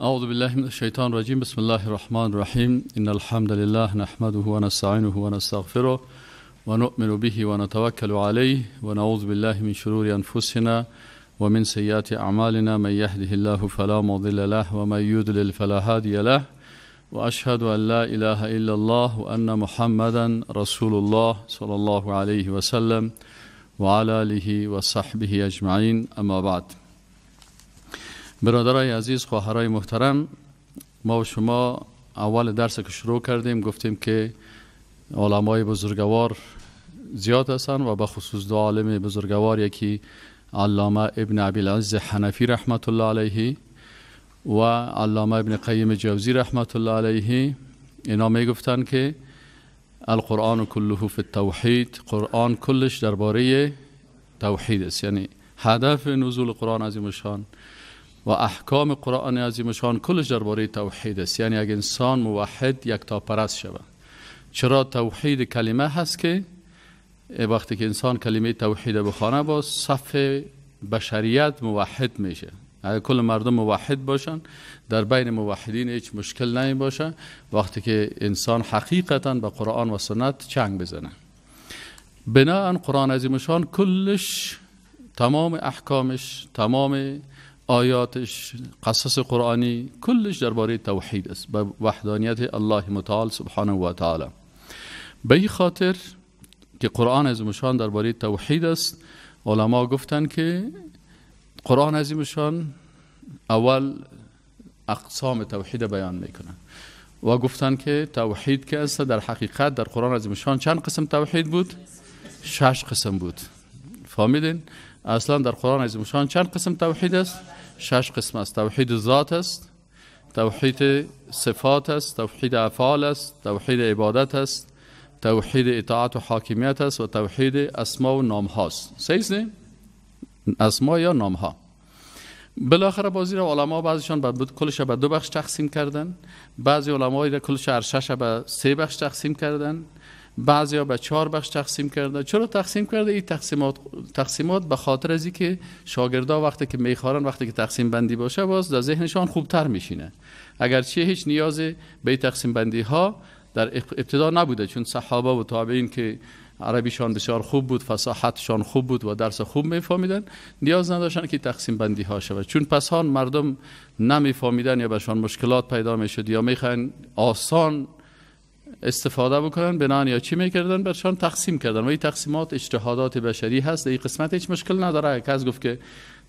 أعوذ بالله من الشيطان الرجيم بسم الله الرحمن الرحيم إن الحمد لله نحمده ونستعينه ونستغفره ونؤمن به ونتوكل عليه ونعوذ بالله من شرور أنفسنا ومن سيئات أعمالنا من يهده الله فلا مضل له ومن يضلل فلا هادي له وأشهد أن لا إله إلا الله وأن محمدا رسول الله صلى الله عليه وسلم وعلى آله وصحبه أجمعين أما بعد برادرای عزیز خواهرای محترم ما و شما اول درس که شروع کردیم گفتیم که علمای بزرگوار زیاد هستند و به خصوص دو عالم بزرگوار یکی علامه ابن عبیلعز حنفی رحمت الله علیه و علامه ابن قیم جوزی رحمت الله علیه اینا می که القرآن کله فی التوحید قرآن کلش درباره توحید است یعنی هدف نزول قرآن عظیم شان و احکام قرآن عظیم شان کلش درباره توحید است یعنی اگر انسان موحد یک تا پرست شود چرا توحید کلمه هست که وقتی که انسان کلمه توحید بخوانه با صف بشریت موحد میشه اگر کل مردم موحد باشن در بین موحدین هیچ مشکل نمی باشه وقتی که انسان حقیقتا به قرآن و سنت چنگ بزنه بناهن قرآن عظیم شان کلش تمام احکامش تمام آیاتش قصص قرآنی کلش درباره توحید است به وحدانیت الله متعال سبحانه و تعالی به این خاطر که قرآن از مشان درباره توحید است علما گفتن که قرآن عظیمشان اول اقسام توحید بیان میکنه و گفتن که توحید که است در حقیقت در قرآن عظیمشان چند قسم توحید بود شش قسم بود فهمیدین اصلا در قرآن عزیز چند قسم توحید است شش قسم است توحید ذات است توحید صفات است توحید افعال است توحید عبادت است توحید اطاعت و حاکمیت است و توحید اسما و نام هاست سیز نه؟ اسما یا نام ها بالاخره بازی را علما بعضیشان به کلش به دو بخش تقسیم کردن بعضی علما را کلش هر شش به سه بخش تقسیم کردن بعضی ها به چهار بخش تقسیم کرده چرا تقسیم کرده این تقسیمات تقسیمات به خاطر از که شاگردا وقتی که میخوارن وقتی که تقسیم بندی باشه باز در ذهنشان خوبتر میشینه اگرچه هیچ نیاز به تقسیم بندی ها در ابتدا نبوده چون صحابه و تابعین که عربیشان بسیار خوب بود فصاحتشان خوب بود و درس خوب میفهمیدن نیاز نداشتن که تقسیم بندی ها شود چون پس ها مردم نمیفهمیدن یا بهشان مشکلات پیدا میشد یا میخوان آسان استفاده بکنن بنان یا چی میکردن برشان تقسیم کردن و این تقسیمات اجتهادات بشری هست این قسمت هیچ مشکل نداره کس گفت که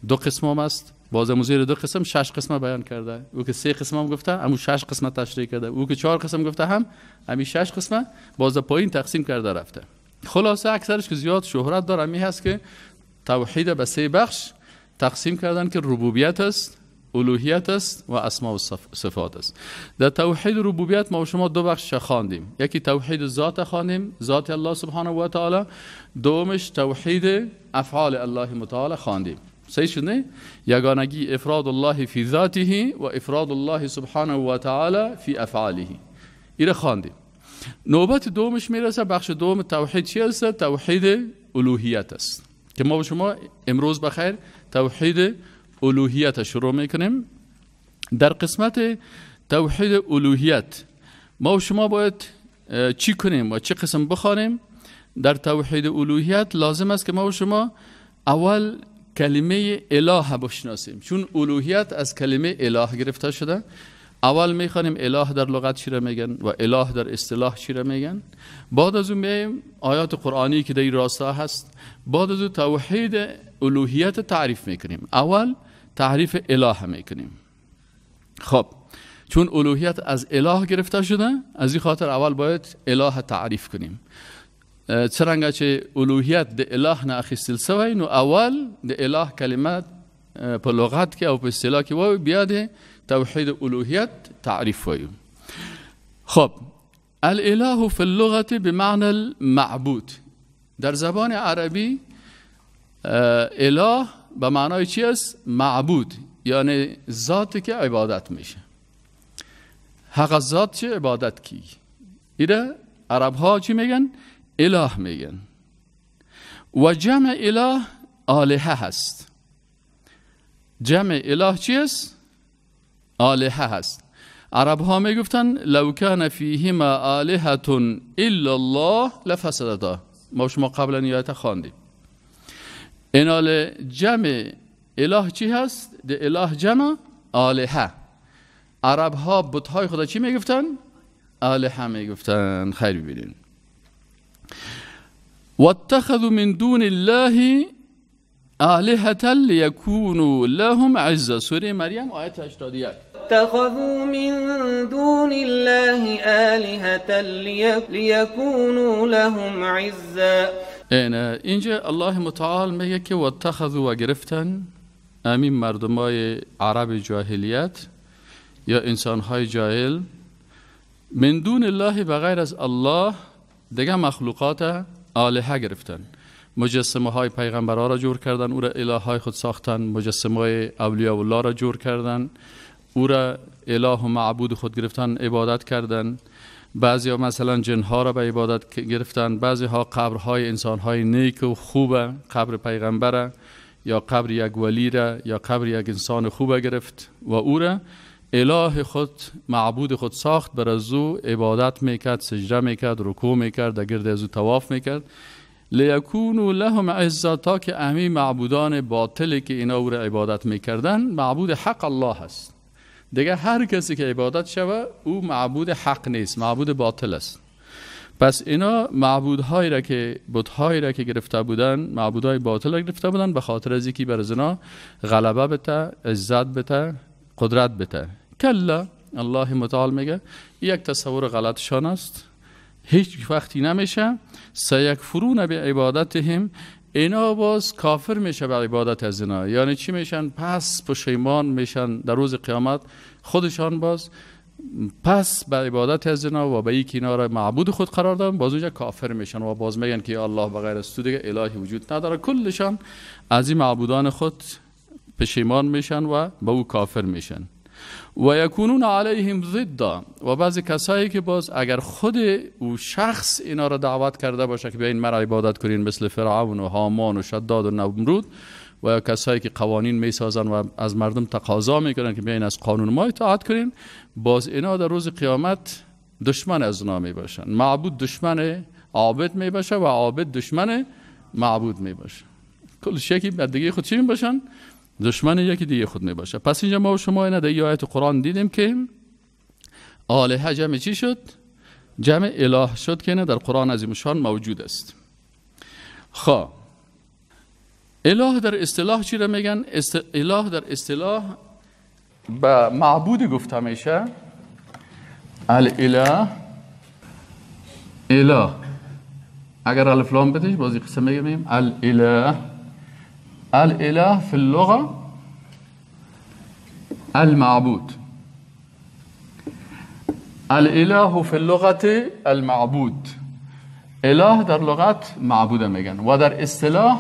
دو قسم هم است باز مزیر دو قسم شش قسم بیان کرده او که سه قسم هم گفته امو شش قسم تشریح کرده او که چهار قسم گفته هم امی شش قسم باز پایین تقسیم کرده رفته خلاصه اکثرش که زیاد شهرت داره می هست که توحید به سه بخش تقسیم کردن که ربوبیت است الوهیت است و اسما و صفات است در توحید ربوبیت ما شما دو بخش خواندیم یکی توحید ذات خواندیم ذات الله سبحانه و تعالی دومش توحید افعال الله متعال خواندیم صحیح شد نه یگانگی افراد الله فی ذاته و افراد الله سبحانه و تعالی فی افعاله ایره خواندیم نوبت دومش میرسه بخش دوم توحید چی است توحید الوهیت است که ما شما امروز بخیر توحید الوهیت شروع میکنیم در قسمت توحید الوهیت ما و شما باید چی کنیم و چه قسم بخوانیم در توحید الوهیت لازم است که ما و شما اول کلمه اله بشناسیم چون الوهیت از کلمه اله گرفته شده اول میخوانیم اله در لغت چی را میگن و اله در اصطلاح چی را میگن بعد از اون میایم آیات قرآنی که در این راستا هست بعد از اون توحید الوهیت تعریف میکنیم اول تعریف اله میکنیم خب چون الوهیت از اله گرفته شده از این خاطر اول باید اله تعریف کنیم چرنگه چه الوهیت د اله نه سوی نو اول به اله کلمت پا لغت که او پا اصطلاح که باید بیاده توحید الوهیت تعریف ویم. خب الاله فی به معنی المعبود در زبان عربی اله به معنای چی است معبود یعنی ذاتی که عبادت میشه حق ذات چه عبادت کی ایره عرب ها چی میگن اله میگن و جمع اله آلهه هست جمع اله چی است آلهه هست عرب ها میگفتن لو کان فیهما آلهه الا الله لفسدتا ما شما قبلا یادت خواندیم ایناله جمع اله چی هست؟ ده اله جمع آلهه عرب ها بطهای خدا چی میگفتن؟ آلهه میگفتن خیر ببینین واتخذوا من دون الله آلهة ليكونوا لهم عزة سوره مريم آية 81 اتخذوا من دون الله آلهة ليكونوا لهم عزة اینجا الله متعال میگه که واتخذوا و گرفتن همین مردمای عرب جاهلیت یا انسانهای جاهل من دون الله بغیر از الله دیگه مخلوقات آلهه گرفتن مجسمه های پیغمبرها را جور کردن او را اله های خود ساختن مجسمه های اولیاء الله را جور کردن او را اله و معبود خود گرفتن عبادت کردن بعضی ها مثلا جنها را به عبادت گرفتن بعضی ها قبرهای انسانهای نیک و خوبه قبر پیغمبره یا قبر یک ولی را یا قبر یک انسان خوبه گرفت و او را اله خود معبود خود ساخت بر از او عبادت میکرد سجده میکرد رکوع میکرد در گرد از او تواف میکرد لیکونو لهم عزتا تا که امی معبودان باطلی که اینا او را عبادت میکردن معبود حق الله است. دیگه هر کسی که عبادت شوه او معبود حق نیست معبود باطل است پس اینا معبودهایی را که بتهایی را که گرفته بودن معبودهای باطل را گرفته بودن به خاطر از یکی بر زنا غلبه بته عزت بته قدرت بته کلا الله متعال میگه یک تصور غلطشان است هیچ وقتی نمیشه سیک فرون به عبادتهم اینا باز کافر میشه به عبادت از اینا یعنی چی میشن پس پشیمان میشن در روز قیامت خودشان باز پس به عبادت از اینا و به این که اینا را معبود خود قرار دادن باز اونجا کافر میشن و باز میگن که الله بغیر غیر از تو الهی وجود نداره کلشان از این معبودان خود پشیمان میشن و به او کافر میشن و یکونون علیهم ضدا و بعضی کسایی که باز اگر خود او شخص اینا را دعوت کرده باشه که بیاین مرا عبادت کنین مثل فرعون و هامان و شداد و نمرود و یا کسایی که قوانین سازن و از مردم تقاضا میکنن که بیاین از قانون ما اطاعت کنین باز اینا در روز قیامت دشمن از اونا باشن معبود دشمن عابد باشه و عابد دشمن معبود باشه کل شکی بدگی خود چی باشن؟ دشمن یکی دیگه خود می باشه پس اینجا ما و شما این در آیت قرآن دیدیم که آله جمع چی شد؟ جمع اله شد که نه در قرآن عظیم شان موجود است خواه خب. اله در اصطلاح چی را میگن؟ است... اله در اصطلاح به معبود گفته میشه الاله اله اگر الفلام بدهش بازی قسم میگمیم الاله الإله في اللغة المعبود الاله في اللغة المعبود اله در لغة معبوده میگن و در اصطلاح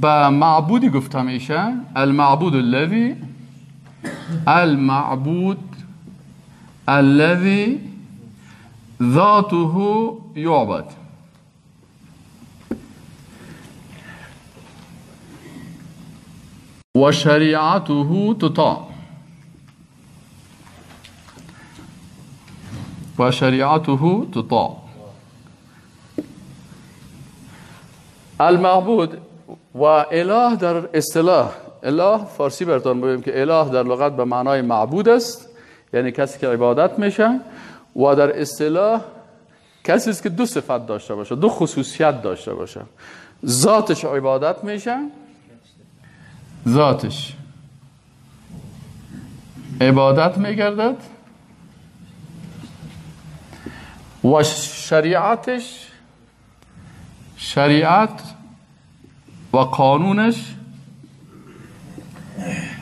به معبودی گفته میشه المعبود الذي المعبود الذي ذاته يعبد و شریعته تطاع و شریعته تطاع المعبود و اله در اصطلاح اله فارسی برتان بگیم که اله در لغت به معنای معبود است یعنی کسی که عبادت میشه و در اصطلاح کسی است که دو صفت داشته باشه دو خصوصیت داشته باشه ذاتش عبادت میشه ذاتش عبادت میگردد و شریعتش شریعت و قانونش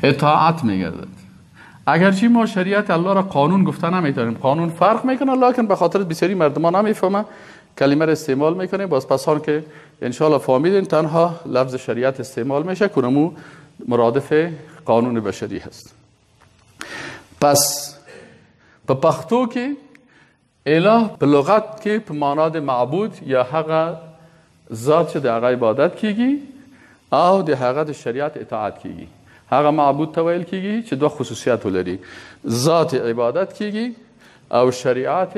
اطاعت میگردد اگرچه ما شریعت الله را قانون گفته نمیتونیم قانون فرق میکنه لکن به خاطر بسیاری مردمان نمیفهمه کلمه را استعمال میکنه باز پس که انشاءالله فهمیدین تنها لفظ شریعت استعمال میشه کنمو مرادف قانون بشری هست پس په پښتو کې اله په لغت کې په معنا د معبود یا هغه ذات چې د هغه عبادت کیږي او د هغه د شریعت اطاعت کیږي هغه معبود ته ویل کیږي چې دوه خصوصیات لري ذات عبادت کیږي او شریعت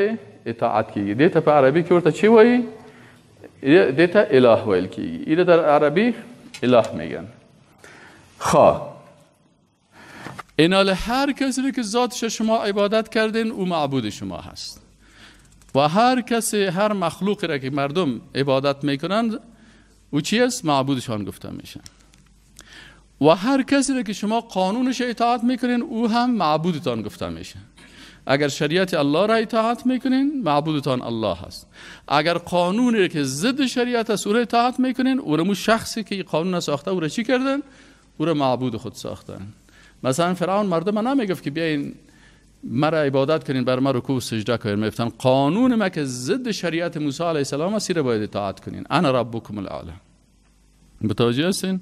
اطاعت کیږي د ته په عربي کې ورته چی وایي د ته اله ویل کیږي د در عربي اله میگن خواه خب. اینال هر کسی که ذاتش شما عبادت کردین او معبود شما هست و هر کسی هر مخلوقی را که مردم عبادت میکنند او چی است معبودشان گفته میشن و هر کسی را که شما قانونش اطاعت میکنین او هم معبودتان گفته میشه اگر شریعت الله را اطاعت میکنین معبودتان الله هست اگر قانونی که ضد شریعت است او را اطاعت میکنین او را شخصی که قانون ساخته او را چی کردن او را معبود خود ساختن مثلا فرعون مردم من نمیگفت که بیاین مرا عبادت کنین بر ما رکوع سجده کنین میفتن قانون ما که ضد شریعت موسی علیه السلام است را باید اطاعت کنین انا ربکم العالم متوجه هستین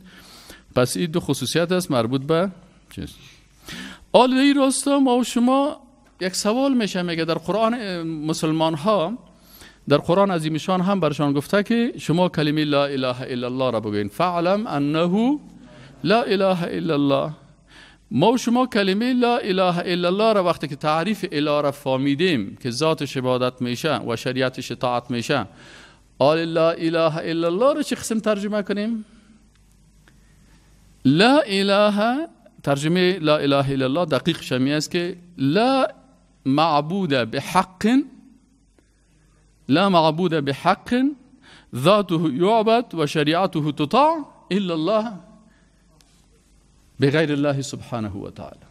پس این دو خصوصیت است مربوط به چیست آل ای راستا ما و شما یک سوال میشه میگه در قرآن مسلمان ها در قرآن عظیمشان هم برشان گفته که شما کلمه لا اله الا الله را بگوین فعلم انه لا اله الا الله ما و شما کلمه لا اله الا الله را وقتی که تعریف اله را فهمیدیم که ذاتش عبادت میشه و شریعتش طاعت میشه آل لا اله الا الله را چه قسم ترجمه کنیم لا اله ترجمه لا اله الا الله دقیق شمی است که لا معبود بحق لا معبود بحق ذاته يعبد وشريعته تطاع إلا الله بغير الله سبحانه وتعالى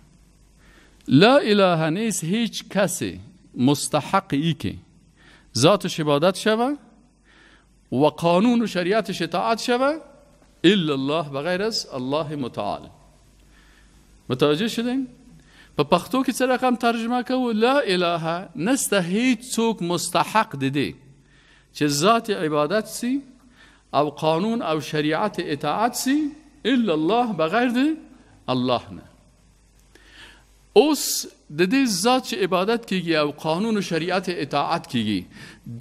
لا اله نیست هیچ کسی مستحق ای که ذاتش عبادت شوه و قانون و شریعتش اطاعت شوه الا الله بغیر از الله متعال متوجه شدیم؟ په پښتو کې څه رقم ترجمه کوو لا اله نسته هیڅ څوک مستحق دی دی چې ذات عبادت سي او قانون او شریعت اطاعت سي الا الله بغیر دی الله نه اوس د دې ذات چې عبادت کیږي او قانون او شریعت اطاعت کیږي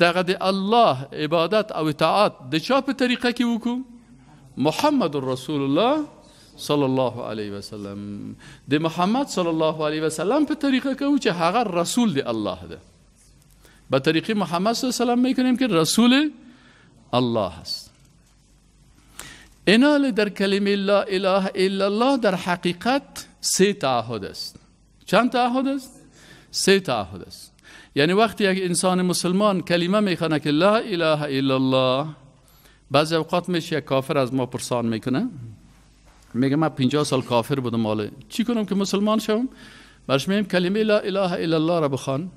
دغه د الله عبادت او اطاعت د چا په طریقه کې وکړو محمد رسول الله صلی الله علیه وسلم د محمد صلی الله علیه وسلم په طریقه کې چې هغه رسول دی الله ده به طریق محمد صلی الله علیه وسلم میکنیم که رسول الله است انال در کلمه لا اله الا الله در حقیقت سه تعهد است چند تعهد است؟ سه تعهد است یعنی وقتی یک انسان مسلمان کلمه میخونه که لا اله الا الله بعض اوقات میشه یک کافر از ما پرسان میکنه میگه من 50 سال کافر بودم ماله چی کنم که مسلمان شوم برش میگم کلمه لا اله الا الله را بخوان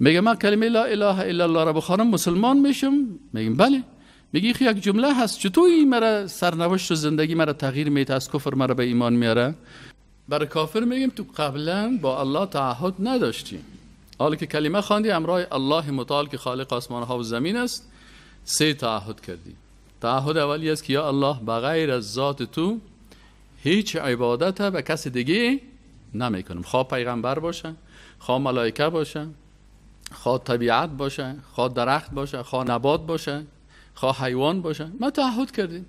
میگه من کلمه لا اله الا الله را بخوانم مسلمان میشم میگم بله میگی یک جمله هست این مرا سرنوشت و زندگی مرا تغییر میده از کفر مرا به ایمان میاره برای کافر میگیم تو قبلا با الله تعهد نداشتی حالا که کلمه خواندی امرای الله متعال که خالق آسمان ها و زمین است سه تعهد کردی تعهد اولی است که یا الله بغیر از ذات تو هیچ عبادت به کس دیگه نمیکنم خواه پیغمبر باشه خواه ملائکه باشه خواه طبیعت باشه خواه درخت باشه خواه نبات باشه خواه حیوان باشن ما تعهد کردیم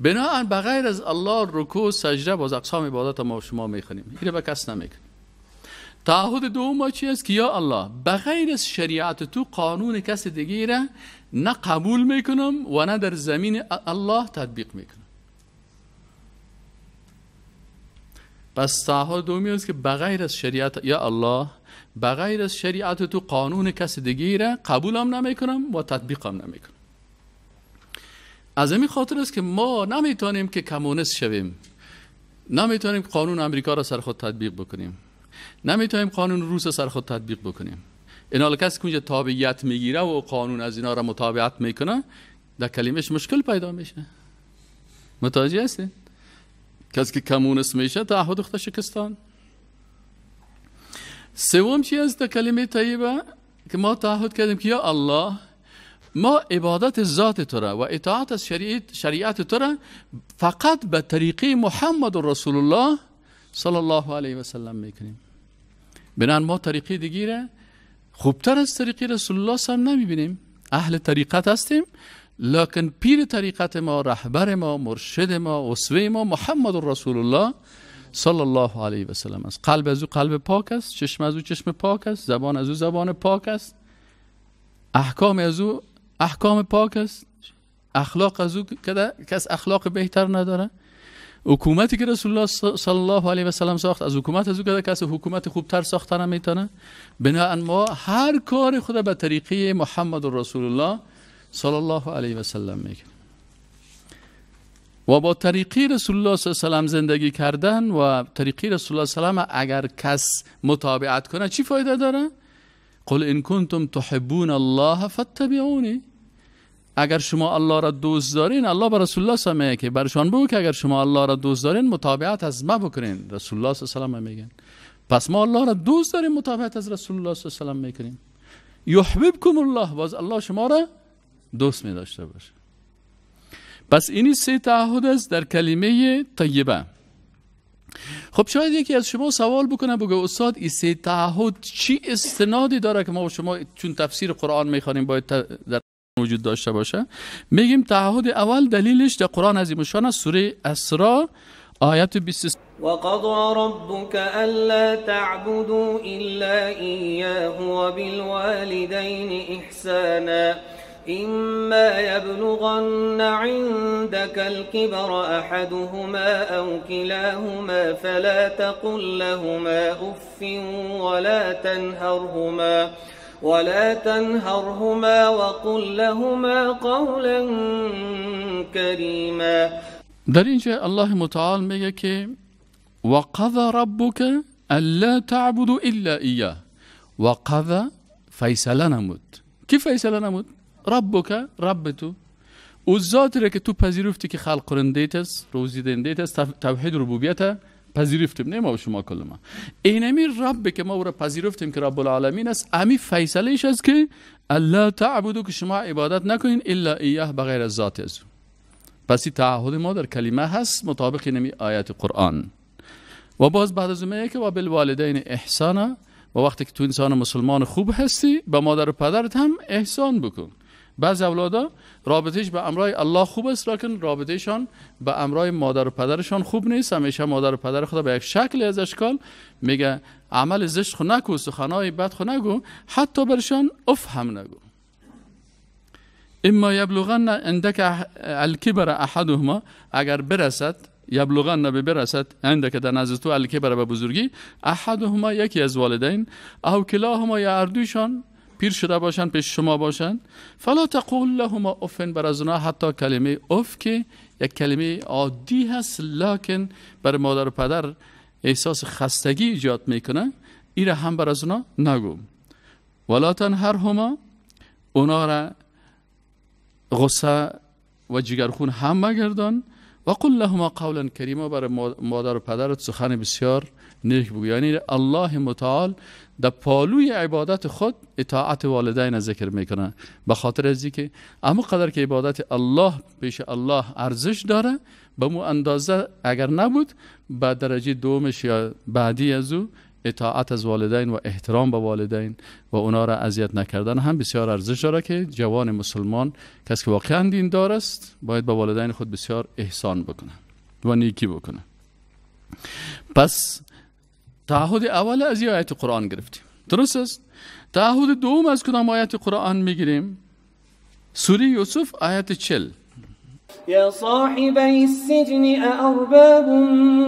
بنابراین بغیر از الله رکوع سجده باز اقسام عبادت ما شما میخونیم اینو به کس نمیکنیم تعهد دوم ما چی است که یا الله بغیر از شریعت تو قانون کس دیگه را نه قبول میکنم و نه در زمین الله تطبیق میکنم پس تعهد دومی است که بغیر از شریعت یا الله بغیر از شریعت تو قانون کس دیگه را قبولم نمیکنم و تطبیقم نمیکنم از این خاطر است که ما نمیتونیم که کمونست شویم نمیتونیم قانون امریکا را سر خود تطبیق بکنیم نمیتونیم قانون روس را سر خود تطبیق بکنیم اینا کسی که اونجا تابعیت میگیره و قانون از اینا را مطابقت میکنه در کلمش مشکل پیدا میشه متوجه هستین کسی که کمونست میشه تعهد خود شکستان سوم چی از در کلمه طیبه که ما تعهد کردیم که یا الله ما عبادت ذات تو را و اطاعت از شریعت, شریعت تو را فقط به طریقی محمد رسول الله صلی الله علیه و سلم میکنیم بنان ما طریقه دیگیره خوبتر از طریقی رسول الله هم نمیبینیم اهل طریقت هستیم لکن پیر طریقت ما رهبر ما مرشد ما اسوه ما محمد رسول الله صلی الله علیه و سلم است قلب از او قلب پاک است چشم از او چشم پاک است زبان از او زبان پاک است احکام از او احکام پاک است اخلاق از او کس اخلاق بهتر نداره حکومتی که رسول الله صلی الله علیه و سلم ساخت از حکومت از او کده کس حکومت خوبتر ساختن میتونه بنا ما هر کار خود به طریقی محمد رسول الله صلی الله علیه و سلم میکنه و با طریقی رسول الله صلی الله علیه و زندگی کردن و طریقی رسول الله صلی الله علیه و اگر کس مطابقت کنه چی فایده داره قل ان کنتم تحبون الله فاتبعونی اگر شما الله را دوست دارین الله به رسول الله که برشان بگو که اگر شما الله را دوست دارین مطابعت از ما بکنین رسول الله صلی الله علیه میگن پس ما الله را دوست داریم مطابعت از رسول الله صلی الله علیه میکنیم یحببکم الله باز الله شما را دوست می داشته باشه پس این سه تعهد است در کلمه طیبه خب شاید یکی از شما سوال بکنه بگه استاد این سه تعهد چی استنادی داره که ما و شما چون تفسیر قرآن میخوانیم باید در وجود داشته باشه میگیم تعهد اول دلیلش در قرآن عظیم شان سوره اسراء آیت 23 وقضى ربك الا تعبدوا الا اياه وبالوالدين احسانا إما يبلغن عندك الكبر أحدهما أو كلاهما فلا تقل لهما أف ولا تنهرهما ولا تنهرهما وقل لهما قولا كريما در اینجا الله متعال میگه که وقضى ربك الا تعبدوا الا اياه وقضى فیصله نمود کی فیصله نمود که رب تو او ذاتی را که تو پذیرفتی که خلق کننده است روزی دهنده است توحید ربوبیت پذیرفتیم نه ما و شما کل ما اینمی رب که ما او را پذیرفتیم که رب العالمین است امی فیصله ایش است که الله تعبدو که شما عبادت نکنین الا ایه بغیر از ذات از پس این تعهد ما در کلمه هست مطابق نمی آیات قرآن و باز بعد از اومه که و بالوالدین احسانا و وقتی که تو انسان مسلمان خوب هستی به مادر و پدرت هم احسان بکن بعض اولادا رابطهش به امرای الله خوب است لکن رابطهشان به امرای مادر و پدرشان خوب نیست همیشه مادر و پدر خدا به یک شکل از اشکال میگه عمل زشت خو نکو سخنای بد خو نگو حتی برشان اف هم نگو اما یبلغن اندک الکبر احدهما اگر برسد یبلغن به برسد اندک در نزد تو الکبر به بزرگی احدهما یکی از والدین او کلاهما یا اردوشان پیر شده باشن پیش شما باشن فلا تقول لهما افن بر از اونا حتی کلمه اف که یک کلمه عادی هست لکن بر مادر و پدر احساس خستگی ایجاد میکنه ایره هم بر از اونا نگو ولا هر هما اونا را غصه و جگرخون هم مگردان و قل لهما قولا کریما بر مادر و پدرت سخن بسیار نیک بگو یعنی الله متعال در پالوی عبادت خود اطاعت والدین ذکر میکنه به خاطر از که اما قدر که عبادت الله پیش الله ارزش داره به مو اندازه اگر نبود به درجه دومش یا بعدی از او اطاعت از والدین و احترام به والدین و اونا را اذیت نکردن هم بسیار ارزش داره که جوان مسلمان کسی که واقعا دین دارست است باید به والدین خود بسیار احسان بکنه و نیکی بکنه پس تعهد اول از یه آیت قرآن گرفتیم درست است تعهد دوم از کدام آیت قرآن میگیریم سوری یوسف آیت چل يا صاحبي السجن أأرباب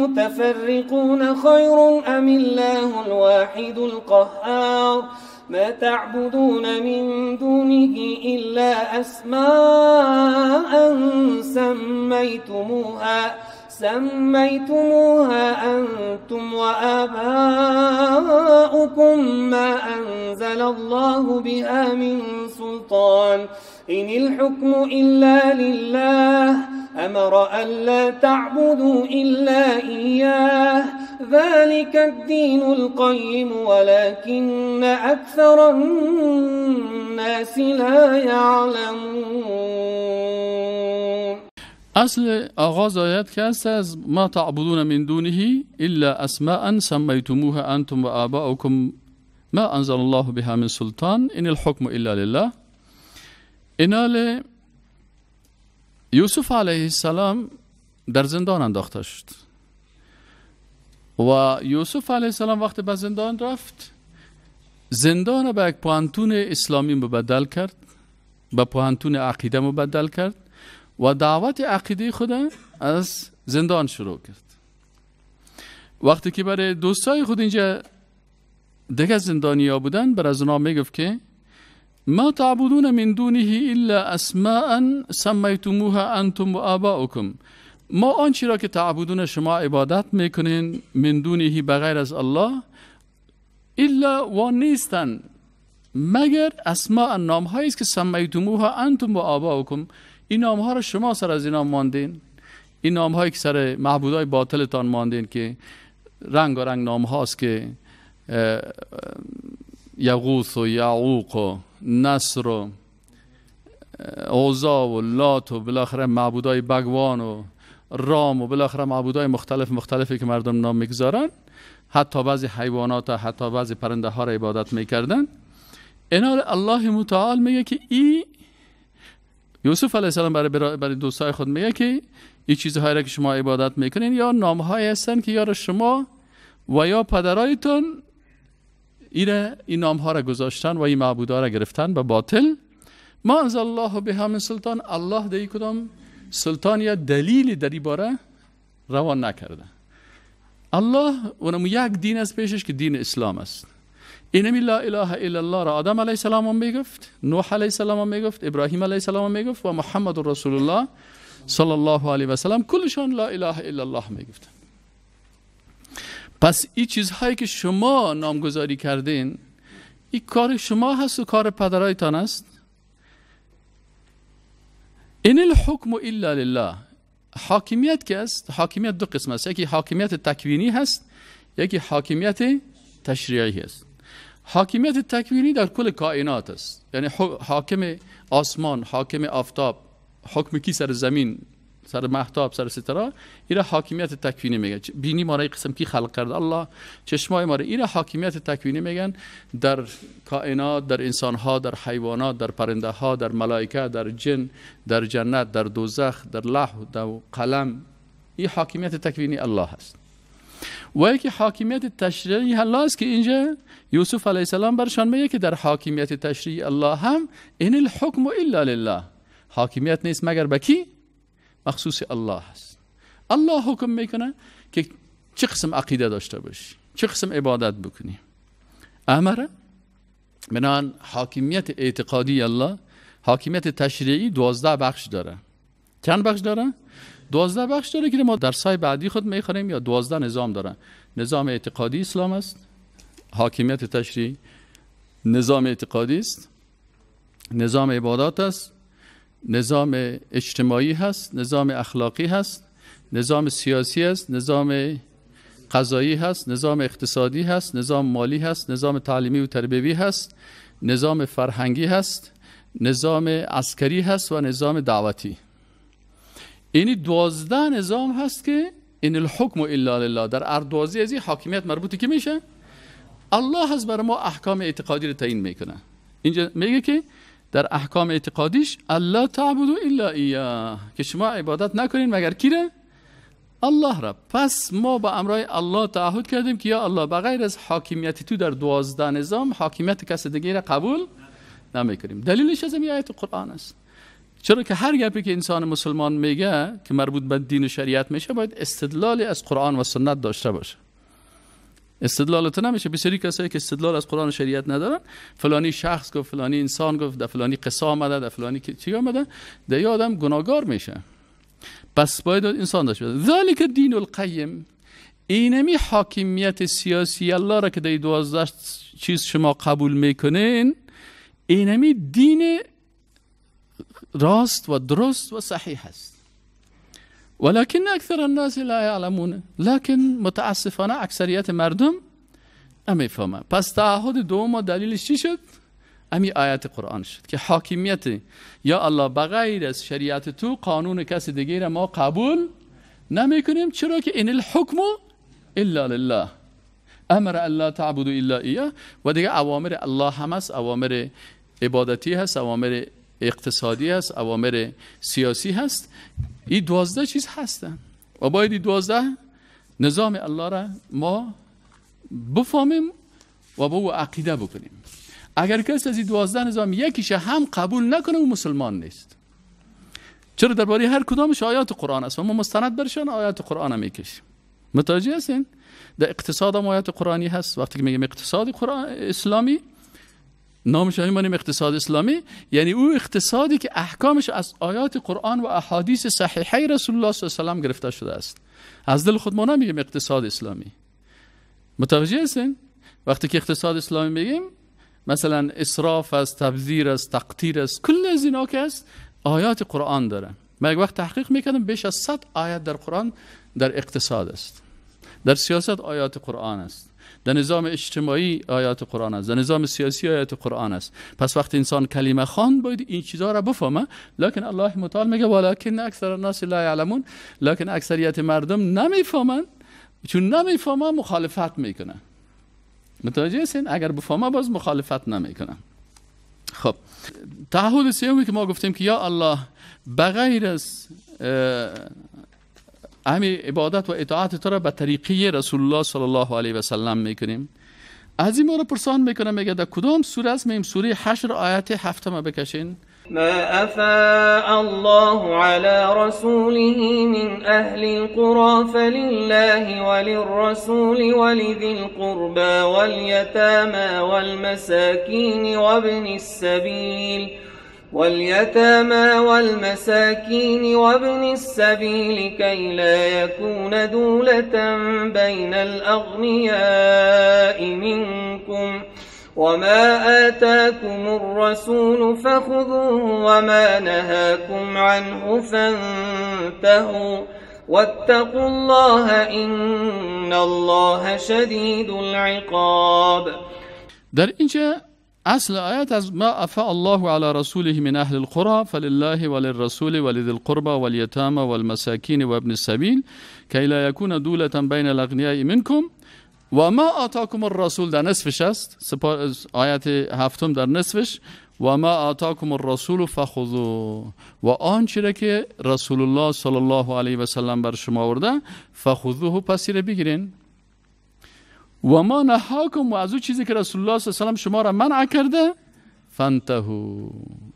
متفرقون خير أم الله الواحد القهار ما تعبدون من دونه إلا أسماء سميتموها سميتموها أنتم وآباؤكم ما أنزل الله بها من سلطان إن الحكم إلا لله أمر ألا تعبدوا إلا إياه ذلك الدين القيم ولكن أكثر الناس لا يعلمون اصل آغاز آیت که است از ما تعبدون من دونه الا اسماء سمیتموها انتم و آباؤکم ما انزل الله بها من سلطان ان الحكم الا لله اینال یوسف علیه السلام در زندان انداخته شد و یوسف علیه السلام وقتی به زندان رفت زندان به یک پوانتون اسلامی مبدل کرد به پوانتون عقیده مبدل کرد و دعوت عقیده خود از زندان شروع کرد وقتی که برای دوستای خود اینجا دیگه زندانیا بودن بر از اونا میگفت که ما تعبدون من دونه الا اسماء سمیتموها انتم و آباؤکم ما آنچه را که تعبدون شما عبادت میکنین من دونه بغیر از الله الا و نیستن مگر اسماء نام است که سمیتموها انتم و آباؤکم این نام ها رو شما سر از اینا ماندین این نام هایی که سر معبودای باطلتان ماندین که رنگ و رنگ نام هاست که یغوث و یعوق و نصر و اوزا و لات و بالاخره معبودای بگوان و رام و بالاخره های مختلف مختلفی که مردم نام میگذارن حتی بعضی حیوانات حتی بعضی پرنده ها را عبادت میکردن اینا الله متعال میگه که این یوسف علیه السلام برای, برای دوستای خود میگه که این چیزهایی را که شما عبادت میکنین یا نامهایی هستن که یار شما و یا پدرایتون این این نام را گذاشتن و این معبودا را گرفتن به باطل ما از الله به هم سلطان الله در کدام سلطان یا دلیلی در این باره روان نکرده الله اونم یک دین از پیشش که دین اسلام است اینمی لا اله الا الله را آدم علیه السلام میگفت نوح علیه السلام میگفت ابراهیم علیه السلام میگفت و محمد رسول الله صلی الله علیه و سلام کلشان لا اله الا الله میگفتن پس این چیزهایی که شما نامگذاری کردین این کار شما هست و کار پدرایتان است این الحکم الا لله حاکمیت که است حاکمیت دو قسم است یکی حاکمیت تکوینی هست یکی حاکمیت تشریعی هست حاکمیت تکوینی در کل کائنات است یعنی حاکم آسمان حاکم آفتاب حکم کی سر زمین سر محتاب سر ستاره این حاکمیت تکوینی میگن بینی ما را قسم کی خلق کرده الله چشمای ما را این حاکمیت تکوینی میگن در کائنات در انسان ها در حیوانات در پرنده ها در ملائکه در جن در جنت در دوزخ در لح، در قلم این حاکمیت تکوینی الله هست و یکی حاکمیت تشریعی الله است که اینجا یوسف علیه السلام برشان میگه که در حاکمیت تشریع الله هم این الحکم الا لله حاکمیت نیست مگر به کی مخصوص الله هست الله حکم میکنه که چه قسم عقیده داشته باشی چه قسم عبادت بکنی امره منان حاکمیت اعتقادی الله حاکمیت تشریعی دوازده بخش داره چند بخش داره؟ دوازده بخش داره که ما در سای بعدی خود میخوریم یا دوازده نظام داره نظام اعتقادی اسلام است حاکمیت تشریع نظام اعتقادی است نظام عبادات است نظام اجتماعی هست نظام اخلاقی هست نظام سیاسی است نظام قضایی هست نظام اقتصادی هست نظام مالی هست نظام تعلیمی و تربیوی هست نظام فرهنگی هست نظام عسکری هست و نظام دعوتی این یعنی دوازده نظام هست که این الحکم الا لله در اردوازی از این حاکمیت مربوطی که میشه الله از برای ما احکام اعتقادی رو تعیین میکنه اینجا میگه که در احکام اعتقادیش الله تعبدو الا ایا که شما عبادت نکنین مگر کیره الله را پس ما با امرای الله تعهد کردیم که یا الله بغیر از حاکمیت تو در دوازده نظام حاکمیت کس دیگه را قبول نمیکنیم دلیلش از این آیت قرآن است چرا که هر گپی که انسان مسلمان میگه که مربوط به دین و شریعت میشه باید استدلالی از قرآن و سنت داشته باشه استدلال تو نمیشه بسیاری کسایی که استدلال از قرآن و شریعت ندارن فلانی شخص گفت فلانی انسان گفت در فلانی قصه آمده در فلانی چی آمده ده یه آدم گناهگار میشه پس باید انسان داشت بده ذالک دین القیم اینمی حاکمیت سیاسی الله را که در دوازده چیز شما قبول میکنین اینمی دین راست و درست و صحیح است ولکن اکثر الناس لا یعلمون لکن متاسفانه اکثریت مردم فهمه. پس تعهد دوم دلیلش چی شد؟ امی آیت قرآن شد که حاکمیت یا الله بغیر از شریعت تو قانون کسی دیگه را ما قبول نمی کنیم چرا که این الحکم الا لله امر الله تعبدو الا ایا و دیگه اوامر الله هم اوامر عبادتی هست اوامر اقتصادی هست عوامر سیاسی هست این دوازده چیز هستن و باید این دوازده نظام الله را ما بفهمیم و با او عقیده بکنیم اگر کسی از این دوازده نظام یکیش هم قبول نکنه او مسلمان نیست چرا درباره هر کدامش آیات قرآن است و ما مستند برشان آیات قرآن هم میکشیم متوجه هستین در اقتصاد هم آیات قرآنی هست وقتی که اقتصاد قرآن اسلامی نامش میمانیم اقتصاد اسلامی یعنی او اقتصادی که احکامش از آیات قرآن و احادیث صحیحه رسول الله صلی الله علیه و گرفته شده است از دل خود ما نمیگیم اقتصاد اسلامی متوجه هستین وقتی که اقتصاد اسلامی میگیم مثلا اسراف از تبذیر از تقتیر است کل از اینا که است آیات قرآن داره من یک وقت تحقیق میکردم بیش از 100 آیت در قرآن در اقتصاد است در سیاست آیات قرآن است در نظام اجتماعی آیات قرآن است در نظام سیاسی آیات قرآن است پس وقتی انسان کلمه خوان باید این چیزها را بفهمه لکن الله متعال میگه ولکن اکثر الناس لا یعلمون لکن اکثریت مردم نمیفهمن چون نمیفهمه مخالفت میکنه متوجه هستین اگر بفهمه باز مخالفت نمیکنه خب تعهد سیومی که ما گفتیم که یا الله بغیر از همه عبادت و اطاعت تو را به طریقی رسول الله صلی الله علیه و سلم میکنیم از این مورد پرسان میکنم میگه در کدام سوره است میم سوره حشر آیت هفتم بکشین ما افاء الله على رسوله من اهل القرى فلله وللرسول ولذي القربى واليتامى والمساكين وابن السبيل واليتامى والمساكين وابن السبيل كي لا يكون دولة بين الأغنياء منكم وما آتاكم الرسول فخذوه وما نهاكم عنه فانتهوا واتقوا الله إن الله شديد العقاب در اینجا أصل آيات ما أفاء الله على رسوله من أهل القرى فلله وللرسول ولذي القربى واليتامى والمساكين وابن السبيل كي لا يكون دولة بين الأغنياء منكم وما آتاكم الرسول در نصفش است آیت هفتم در نصفش و ما آتاكم الرسول فخذو و آنچه را که رسول الله صلی الله علیه و سلم بر شما آورده فخذوه پس بگیرین و ما نهاکم و از او چیزی که رسول الله صلی الله علیه و شما را منع کرده فانتهو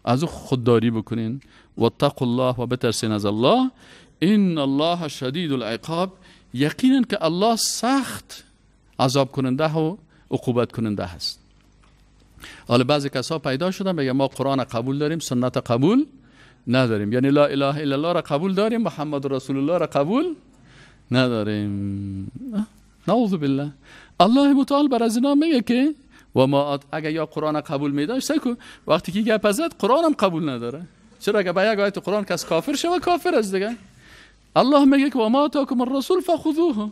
از او خودداری بکنین و تق الله و بترسین از الله این الله شدید العقاب یقینا که الله سخت عذاب کننده و عقوبت کننده هست حالا بعضی کسا پیدا شدن بگه ما قرآن قبول داریم سنت قبول نداریم یعنی لا اله الا الله را قبول داریم محمد رسول الله را قبول نداریم نعوذ بالله الله متعال بر از اینا میگه که و ما اگه یا قرآن قبول میداشته که وقتی که گپ زد قرآن هم قبول نداره چرا اگه به یک آیت قرآن کس کافر شوه کافر از دیگه الله میگه که و ما تاکم الرسول فخذوه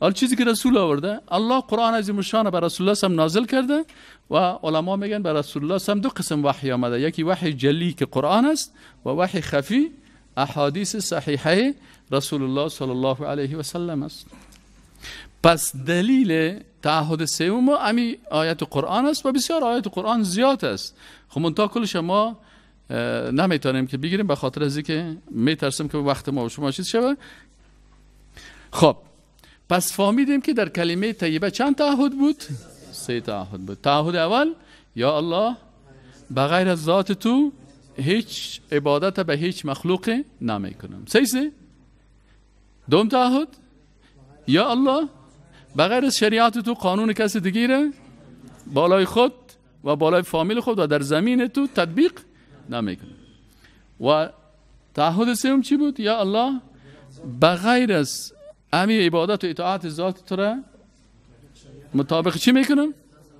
آل چیزی که رسول آورده الله قرآن از مشانه بر رسول الله هم نازل کرده و علما میگن بر رسول الله هم دو قسم وحی آمده یکی وحی جلی که قرآن است و وحی خفی احادیث صحیحه رسول الله صلی الله علیه و سلم است پس دلیل تعهد سوم امی آیت قرآن است و بسیار آیت قرآن زیاد است خب تا کل شما نمیتونیم که بگیریم به خاطر از اینکه میترسم که وقت ما و شما چیز شود خب پس فهمیدیم که در کلمه طیبه چند تعهد بود سه تعهد بود تعهد اول یا الله به غیر از ذات تو هیچ عبادت به هیچ مخلوق نمیکنم سه سه دوم تعهد یا الله بغیر از شریعت تو قانون کس دیگیره بالای خود و بالای فامیل خود و در زمین تو تطبیق نمیکنه و تعهد سوم چی بود یا الله بغیر از امی عبادت و اطاعت ذات تو را مطابق چی میکنم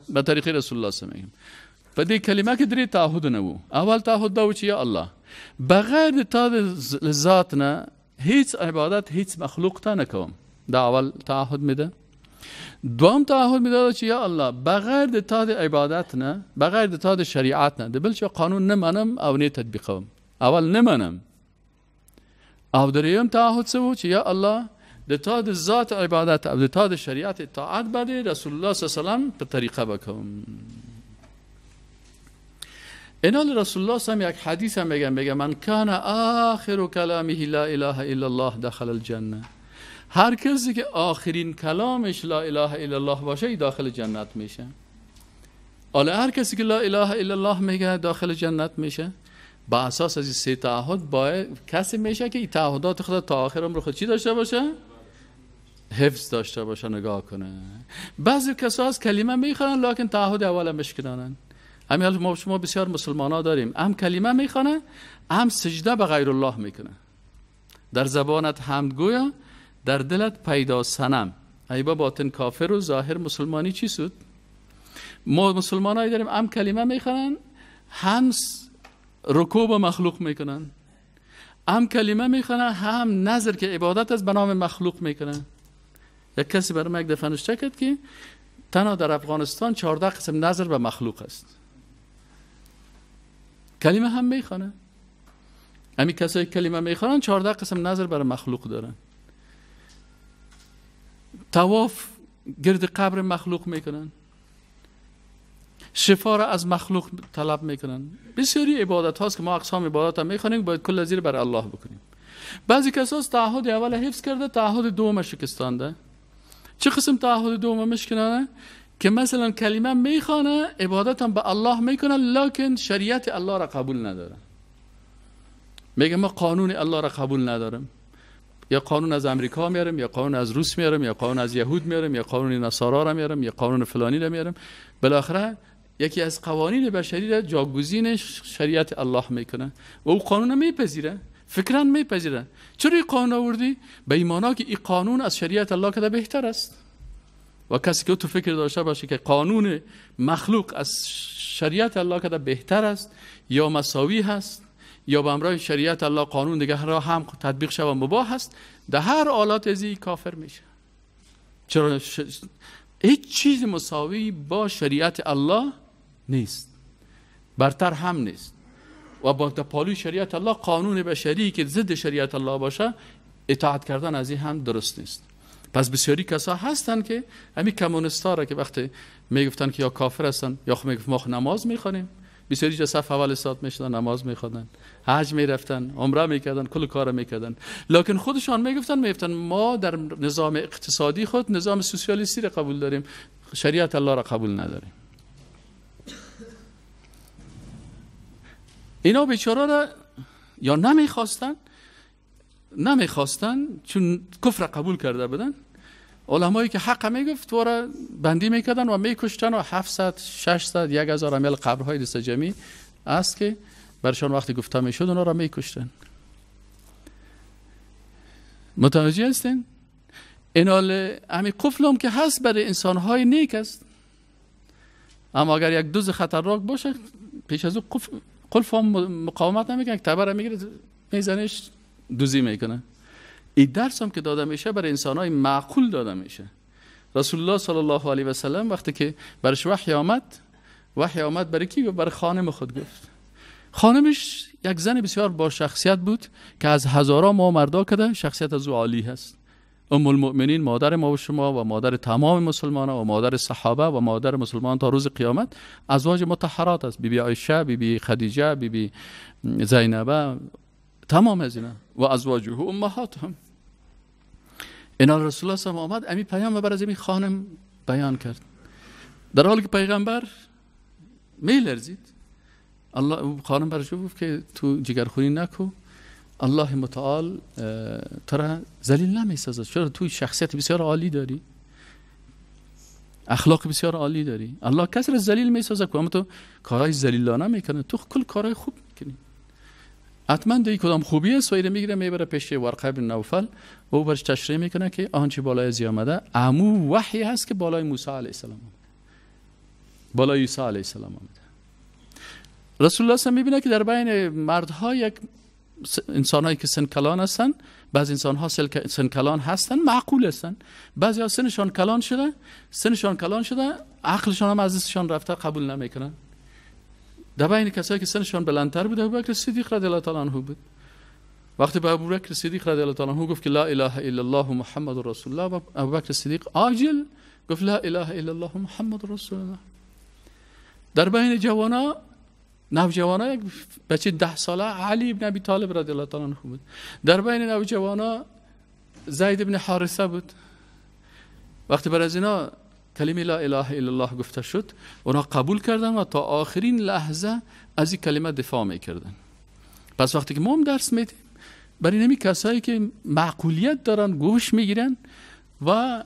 به طریق رسول الله صلی الله و کلمه که درې تعهد اول تعهد دا چی یا الله بغیر د تا ذات نه هیچ عبادت هیچ مخلوق نکنم دا اول تعهد میده دوام تعهد میداد چې یا الله بغیر د تا د عبادت نه بغیر د تا شریعت نه د بل قانون نه منم او نه تطبیقوم اول نه منم او دریم تعهد څه و یا الله د تا د ذات عبادت او د تا د شریعت اطاعت بده رسول الله صلی الله علیه وسلم په طریقه بکوم. انال رسول الله سم یک حدیث هم بگم بگم من کان آخر کلامه لا اله الا الله دخل الجنه هر کسی که آخرین کلامش لا اله الا الله باشه ای داخل جنت میشه حالا هر کسی که لا اله الا الله میگه داخل جنت میشه با اساس از این سه تعهد باید کسی میشه که این تعهدات خدا تا آخر عمر خود چی داشته باشه حفظ داشته باشه نگاه کنه بعضی کسا از کلمه میخوان لکن تعهد اول مشکلانن همین حال ما شما بسیار مسلمان ها داریم هم کلمه میخوانه هم سجده به غیر الله میکنه در زبانت حمد در دلت پیدا سنم ای با باطن کافر و ظاهر مسلمانی چی سود ما هایی داریم هم کلمه میخوانن هم رکوب مخلوق میکنن هم کلمه میخوانن هم نظر که عبادت از بنام مخلوق میکنن یک کسی برای یک چکت که تنها در افغانستان 14 قسم نظر به مخلوق است کلمه هم میخوانه امی کسایی کلمه میخوانن 14 قسم نظر برای مخلوق دارن تواف گرد قبر مخلوق میکنن شفا را از مخلوق طلب میکنن بسیاری عبادت هاست که ما اقسام عبادت هم میخوانیم باید کل زیر بر الله بکنیم بعضی کساس تعهد اول حفظ کرده تعهد دوم شکستانده چه قسم تعهد دوم مشکنانه که مثلا کلمه میخوانه عبادت هم به الله میکنه لکن شریعت الله را قبول نداره میگه ما قانون الله را قبول ندارم یا قانون از امریکا میارم یا قانون از روس میارم یا قانون از یهود میارم یا قانون نصارا را میارم یا قانون فلانی را میارم بالاخره یکی از قوانین بشری را جاگوزین شریعت الله میکنه و او قانون میپذیره فکران میپذیره چرا این قانون آوردی به ایمانا که این قانون از شریعت الله کده بهتر است و کسی که تو فکر داشته باشه که قانون مخلوق از شریعت الله کده بهتر است یا مساوی هست یا به امرای شریعت الله قانون دیگه را هم تطبیق شود مباح است در هر آلات ازی کافر میشه چرا ش... هیچ چیز مساوی با شریعت الله نیست برتر هم نیست و با پالوی شریعت الله قانون بشری که ضد شریعت الله باشه اطاعت کردن از این هم درست نیست پس بسیاری کسا هستن که همین کمونستا را که وقتی میگفتن که یا کافر هستن یا خب میگفت ما خب نماز میخوانیم بسیاری جا صف اول ساعت میشدن نماز میخوادن حج میرفتن عمره میکردن کل کار میکردن لکن خودشان میگفتن میفتن ما در نظام اقتصادی خود نظام سوسیالیستی را قبول داریم شریعت الله را قبول نداریم اینا بیچاره را یا نمیخواستن نمیخواستن چون کفر قبول کرده بدن. علمایی که حق میگفت تو آره بندی میکردن و میکشتن و 700 600 1000 عمل قبرهای جمعی است که برشان وقتی گفته میشد اونا را میکشتن متوجه هستین اینال همین قفل هم که هست برای انسانهای نیک است اما اگر یک دوز خطرناک باشه پیش از او قفل هم مقاومت نمیکنه تبر میگیره میزنش دوزی میکنه این درس هم که داده میشه برای های معقول داده میشه رسول الله صلی الله علیه و سلم وقتی که برش وحی آمد وحی آمد برای کی بر خانم خود گفت خانمش یک زن بسیار با شخصیت بود که از هزارا ما مردا کده شخصیت از او عالی هست ام المؤمنین مادر ما و شما و مادر تمام مسلمان و مادر صحابه و مادر مسلمان تا روز قیامت ازواج متحرات است بیبی عایشه بیبی خدیجه بیبی زینبه تمام از اینا و واجه و هم اینا رسول الله هم آمد امی پیام بر از امی خانم بیان کرد در حال که پیغمبر می لرزید الله خانم برش گفت که تو خونی نکو الله متعال تو را نمی نمیسازد چرا تو شخصیت بسیار عالی داری اخلاق بسیار عالی داری الله کسی را می سازد که اما تو کارهای ذلیلانه میکنه تو کل کارهای خوب حتما دیگه کدام خوبی است و میگیره میبره پیش ورقه بن نوفل و او برش تشریح میکنه که آنچه بالای زی آمده امو وحی هست که بالای موسی علیه السلام آمده بالای عیسی علیه السلام آمده رسول الله هم میبینه که در بین مردها یک انسانهایی که سن کلان هستن بعض انسان ها سن کلان هستن معقول هستن بعضی ها سنشان کلان شده سنشان کلان شده عقلشان هم از دستشان رفته قبول نمیکنن در بین کسایی که سنشان بلندتر بود بکر صدیق رضی الله تعالی عنه بود وقتی به بکر صدیق رضی الله تعالی عنه گفت که لا اله الا الله محمد رسول الله بکر صدیق عاجل گفت لا اله الا الله محمد رسول الله در بین جوانا نوجوانا یک بچه ده ساله علی ابن ابی طالب رضی الله تعالی عنه بود در بین نوجوانا زید ابن حارثه بود وقتی بر از اینا کلمه لا اله الا الله گفته شد اونا قبول کردن و تا آخرین لحظه از این کلمه دفاع میکردن پس وقتی که ما هم درس میدیم برای نمی کسایی که معقولیت دارن گوش میگیرن و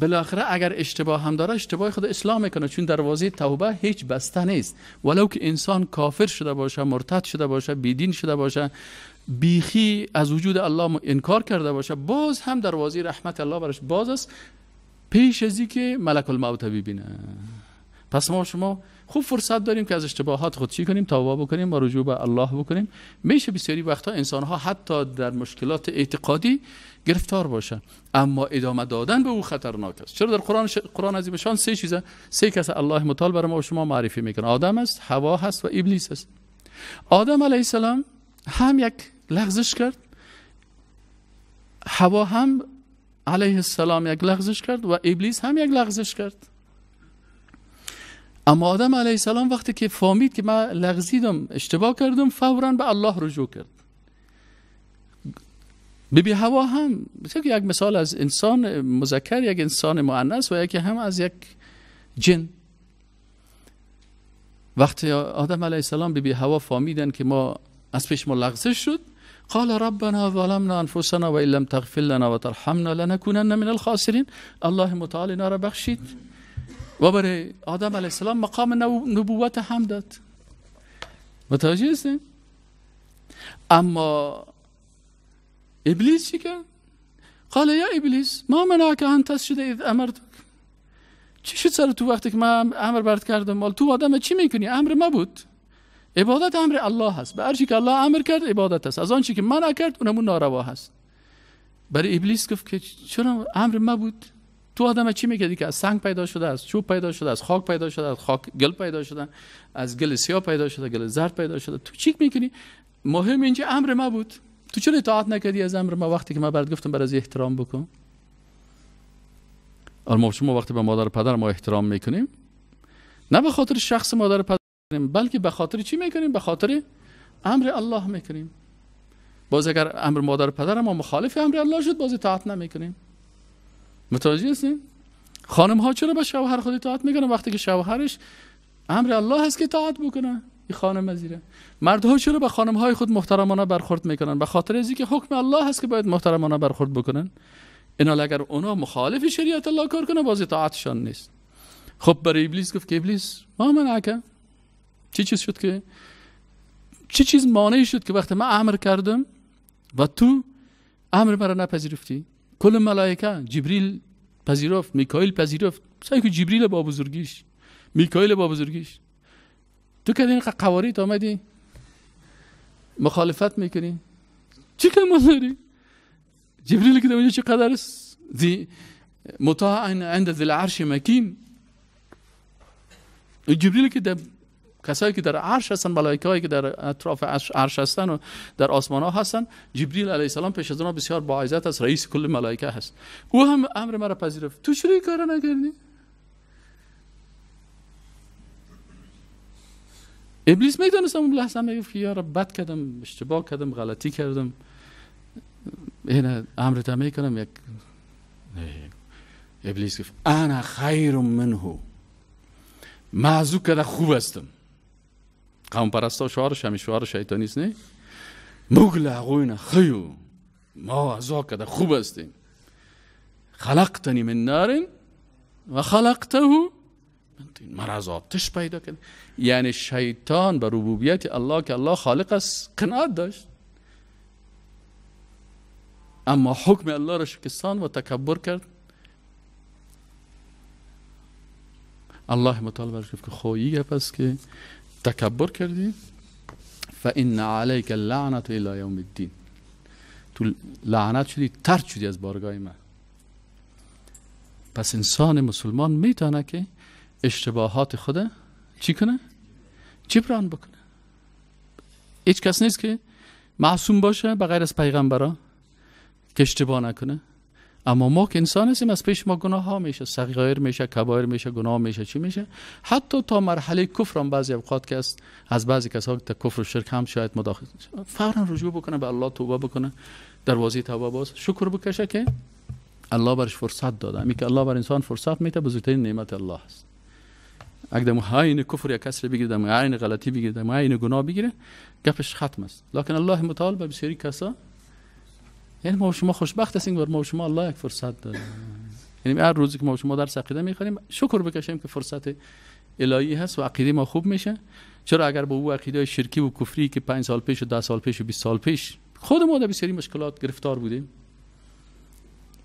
بالاخره اگر اشتباه هم داره اشتباه خود اسلام میکنه چون دروازه توبه هیچ بسته نیست ولو که انسان کافر شده باشه مرتد شده باشه بیدین شده باشه بیخی از وجود الله انکار کرده باشه باز هم دروازه رحمت الله برش باز است پیش از که ملک الموت ببینه پس ما شما خوب فرصت داریم که از اشتباهات خود چی کنیم توبه بکنیم و رجوع به الله بکنیم میشه بسیاری وقتها انسان ها حتی در مشکلات اعتقادی گرفتار باشه اما ادامه دادن به او خطرناک است چرا در قرآن ش... قرآن شان سه چیزه سه کس الله متعال برای ما و شما معرفی میکنه آدم است هوا هست و ابلیس است آدم علیه السلام هم یک لغزش کرد هوا هم علیه السلام یک لغزش کرد و ابلیس هم یک لغزش کرد اما آدم علیه السلام وقتی که فهمید که من لغزیدم اشتباه کردم فورا به الله رجوع کرد بی هوا هم یک مثال از انسان مذکر یک انسان معنیس و یکی هم از یک جن وقتی آدم علیه السلام بی بی هوا فهمیدن که ما از پیش ما لغزش شد قال ربنا ظلمنا انفسنا و لم تغفر لنا و ترحمنا لنکونن من الخاسرین الله متعال اینا را بخشید و برای آدم علیه السلام مقام نبوت هم داد متوجه هستین اما ابلیس چی کرد قال یا ابلیس ما مناک ان تسجد اذ امرتک چی شد سر تو وقتی که من امر برد کردم مال تو آدم چی میکنی امر ما بود عبادت امر الله هست به هر که الله امر کرد عبادت است از آن چی که منع کرد اونم ناروا هست برای ابلیس گفت که چرا امر ما بود تو آدم چی میکردی که از سنگ پیدا شده از چوب پیدا شده از خاک پیدا شده از خاک گل پیدا شده از گل سیاه پیدا شده گل زرد پیدا شده تو چیک میکنی مهم اینجا امر ما بود تو چرا اطاعت نکردی از امر ما وقتی که ما برات گفتم برای احترام بکن ما وقتی به مادر پدر ما احترام میکنیم نه به خاطر شخص مادر پدر بلکه به خاطر چی میکنیم به خاطر امر الله میکنیم باز اگر امر مادر پدر ما مخالف امر الله شد باز اطاعت نمیکنیم متوجه هستین خانم ها چرا به شوهر خود اطاعت میکنه وقتی که شوهرش امر الله هست که اطاعت بکنه این خانم مزیره مردها چرا به خانم های خود محترمانه برخورد میکنن به خاطر از که حکم الله هست که باید محترمانه برخورد بکنن اینا اگر اونا مخالف شریعت الله کار کنه باز اطاعتشان نیست خب برای ابلیس گفت که ابلیس ما منعکه چه چیز شد که چه چیز مانعی شد که وقتی من امر کردم و تو امر مرا نپذیرفتی کل ملائکه جبریل پذیرفت میکائیل پذیرفت سعی که جبریل با بزرگیش میکائیل با بزرگیش تو که این قواریت آمدی مخالفت میکنی چی ما داری جبریل که چی چقدر است دی متاع عند ذل عرش مکین جبریل که کسایی که در عرش هستن ملائکه که در اطراف عرش هستن و در آسمان ها هستن جبریل علیه السلام پیش از اونها بسیار با عزت است رئیس کل ملائکه هست او هم امر مرا پذیرفت تو چرا کار نکردی ابلیس میدونستم اون لحظه میگفت که یارا بد کردم اشتباه کردم غلطی کردم این تامی میکنم یک ابلیس گفت انا خیر منه معذوب کرده خوب هستم قوم پرستا شعارش همی شعار شیطانی است نه مگل اقوین خیو ما از کده خوب هستیم خلقتنی من نارن و خلقته مرا از آتش پیدا کرد یعنی شیطان به ربوبیت الله که الله خالق است قناعت داشت اما حکم الله را شکستان و تکبر کرد الله مطالبه گفت که خویی گفت که تکبر کردی فان علیک اللعنت الی یوم الدین تو لعنت شدی ترد شدی از بارگاه من پس انسان مسلمان میتونه که اشتباهات خود چی کنه؟ پران بکنه هیچ کس نیست که معصوم باشه بغیر از پیغمبرا که اشتباه نکنه اما ما که انسان هستیم از پیش ما گناه ها میشه صغیر میشه کبایر میشه گناه میشه چی میشه حتی تا مرحله کفر هم بعضی اوقات که است از بعضی کسا تا کفر و شرک هم شاید مداخل فورا رجوع بکنه به الله توبه بکنه دروازه توبه باز شکر بکشه که الله برش فرصت داده می که الله بر انسان فرصت میده بزرگترین نعمت الله است اگر دم عین کفر یا کسر بگیره عین غلطی بگیره عین گناه بگیره گپش ختم است لکن الله متعال به بسیاری کسا یعنی ما شما خوشبخت هستیم بر ما شما الله یک فرصت داده یعنی هر روزی که ما شما در عقیده میخوریم شکر بکشیم که فرصت الهی هست و عقیده ما خوب میشه چرا اگر با او عقیده شرکی و کفری که 5 سال پیش و 10 سال پیش و 20 سال پیش خود ما در بسیاری مشکلات گرفتار بودیم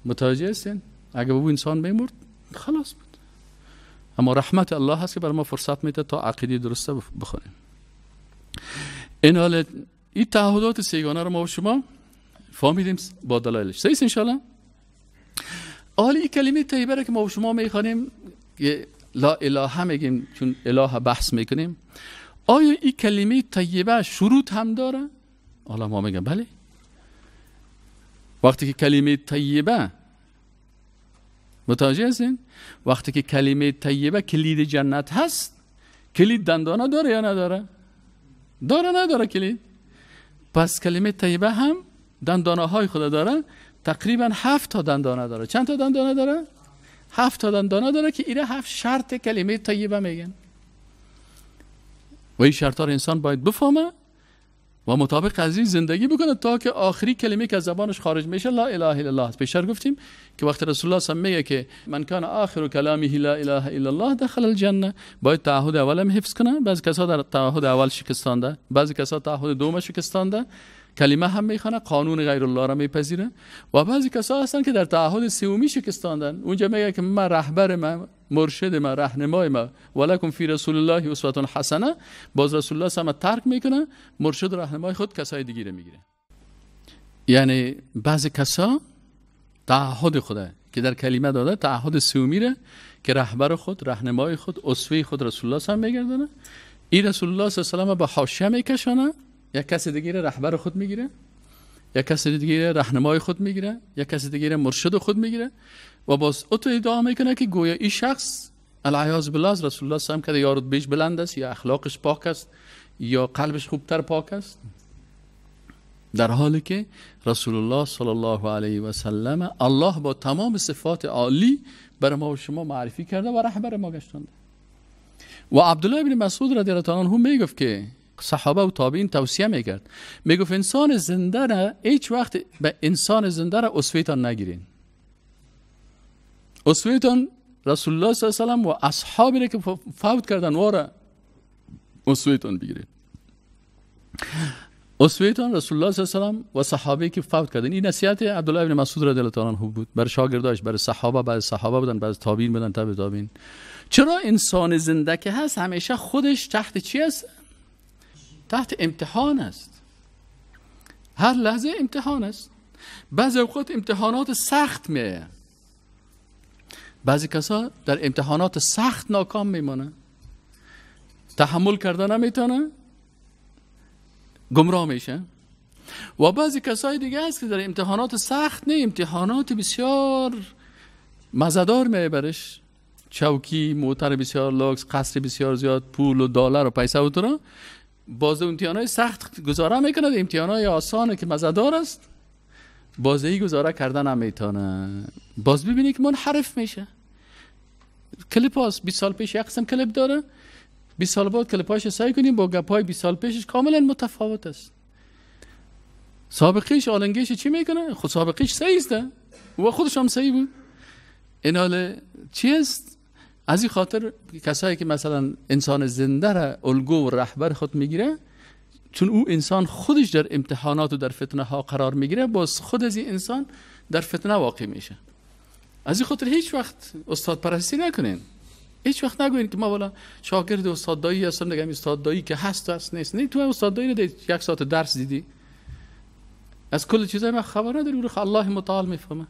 متوجه هستین اگر با او انسان میمرد خلاص بود اما رحمت الله هست که بر ما فرصت میده تا عقیده درسته بخونیم این حالت این تعهدات سیگانه رو ما و شما فهمیدیم با دلایلش صحیح انشالله حالا کلمه طیبه را که ما شما میخوانیم لا اله میگیم چون اله بحث میکنیم آیا این کلمه طیبه شروط هم داره؟ حالا ما میگم بله وقتی که کلمه طیبه متوجه هستین؟ وقتی که کلمه طیبه کلید جنت هست کلید دندانه داره یا نداره؟ داره نداره کلید؟ پس کلمه طیبه هم دندانه های خود داره تقریبا هفت تا دندانه داره چند تا دندانه داره؟ هفت تا دندانه داره که ایره هفت شرط کلمه طیبه میگن و این شرط رو انسان باید بفهمه و مطابق از این زندگی بکنه تا که آخری کلمه که از زبانش خارج میشه لا اله الا الله پیشتر گفتیم که وقت رسول الله صلی میگه که من کان آخر کلامه لا اله الا الله دخل الجنه باید تعهد اولم حفظ کنه بعضی کسا در تعهد اول شکستانده بعضی کسا تعهد دوم شکستانده کلمه هم میخوانه قانون غیر الله را میپذیره و بعضی کسا هستن که در تعهد سومی شکستاندن اونجا میگه که من رهبر من مرشد من راهنمای من ولکم فی رسول الله اسوه حسنه باز رسول الله سم ترک میکنه مرشد راهنمای خود کسای دیگه را میگیره یعنی بعضی کسا تعهد خوده که در کلمه داده تعهد سیومی ره که رهبر خود راهنمای خود اسوه خود رسول الله سم میگردونه این رسول الله صلی الله علیه و به حاشیه میکشانه یک کسی دیگه رهبر خود میگیره یک کسی دیگه راهنمای خود میگیره یک کسی دیگه مرشد خود میگیره و باز او تو ادعا میکنه که گویا این شخص العیاز بالله از رسول الله سلام کرده یارد بیش بلند است یا اخلاقش پاک است یا قلبش خوبتر پاک است در حالی که رسول الله صلی الله علیه و سلم الله با تمام صفات عالی بر ما و شما معرفی کرده و رهبر ما گشتند و عبدالله ابن مسعود رضی الله عنه میگفت که صحابه و تابعین توصیه میکرد میگفت انسان زنده را هیچ وقت به انسان زنده را اسویتان نگیرین اسویتان رسول الله صلی الله علیه و و اصحابی را که فوت کردن واره اسویتان بگیرید اسویتان رسول الله صلی الله علیه و و صحابه که فوت کردن این نصیحت عبدالله ابن مسعود رضی الله تعالی عنه بود برای شاگرداش برای صحابه برای صحابه بودن برای تابعین بودن تابعین چرا انسان زنده که هست همیشه خودش تحت چی است تحت امتحان است هر لحظه امتحان است بعضی اوقات امتحانات سخت میه بعضی کسا در امتحانات سخت ناکام میمانه تحمل کرده نمیتونه گمراه میشه و بعضی کسای دیگه هست که در امتحانات سخت نه امتحانات بسیار مزدار برش چوکی موتر بسیار لوکس، قصر بسیار زیاد پول و دلار و پیسه و باز امتحان های سخت گزاره میکنه امتیان های آسانه که مزدار است ای گزاره کردن هم میتونه باز ببینی که منحرف میشه کلیپ هاست 20 سال پیش یک قسم کلیپ داره 20 سال بعد هاشو سعی کنیم با گپ های 20 سال پیشش کاملا متفاوت است سابقیش آلنگیش چی میکنه؟ خود سابقیش سعی است و خودش هم سعی بود این حال چیست؟ از این خاطر کسایی که مثلا انسان زنده را الگو و رهبر خود میگیره چون او انسان خودش در امتحانات و در فتنه ها قرار میگیره باز خود از این انسان در فتنه واقع میشه از این خاطر هیچ وقت استاد پرستی نکنین هیچ وقت نگوین که ما والا شاگرد استاد دایی هستم نگم استاد دایی که هست و هست نیست نه تو استاد دایی رو یک ساعت درس دیدی از کل چیزای من خبر نداری رو الله متعال میفهمه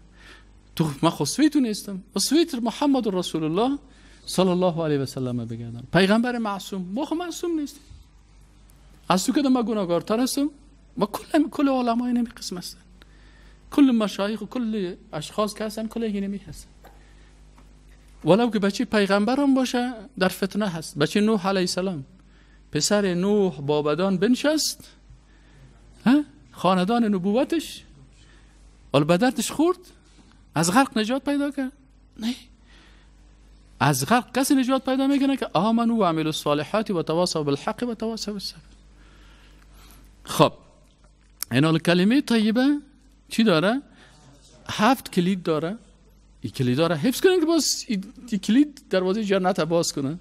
تو من خود نیستم و محمد رسول الله صلی الله علیه و سلم بگردن پیغمبر معصوم ما خب معصوم نیست از تو که ما گناهگارتر هستم ما کل کل علما های نمی قسم هستن کل مشایخ و کل اشخاص که هستن کل نمی هستن ولو که بچه پیغمبرم باشه در فتنه هست بچه نوح علیه السلام پسر نوح بابدان بنشست خاندان نبوتش البدرتش خورد از غرق نجات پیدا کرد نه از غرق کسی نجات پیدا میکنه که آمنو و عمل صالحاتی و تواصل بالحق و تواصل بالصبر خب این کلمه طیبه چی داره هفت کلید داره این کلید داره حفظ کنن که باز این کلید دروازه جنت باز کنه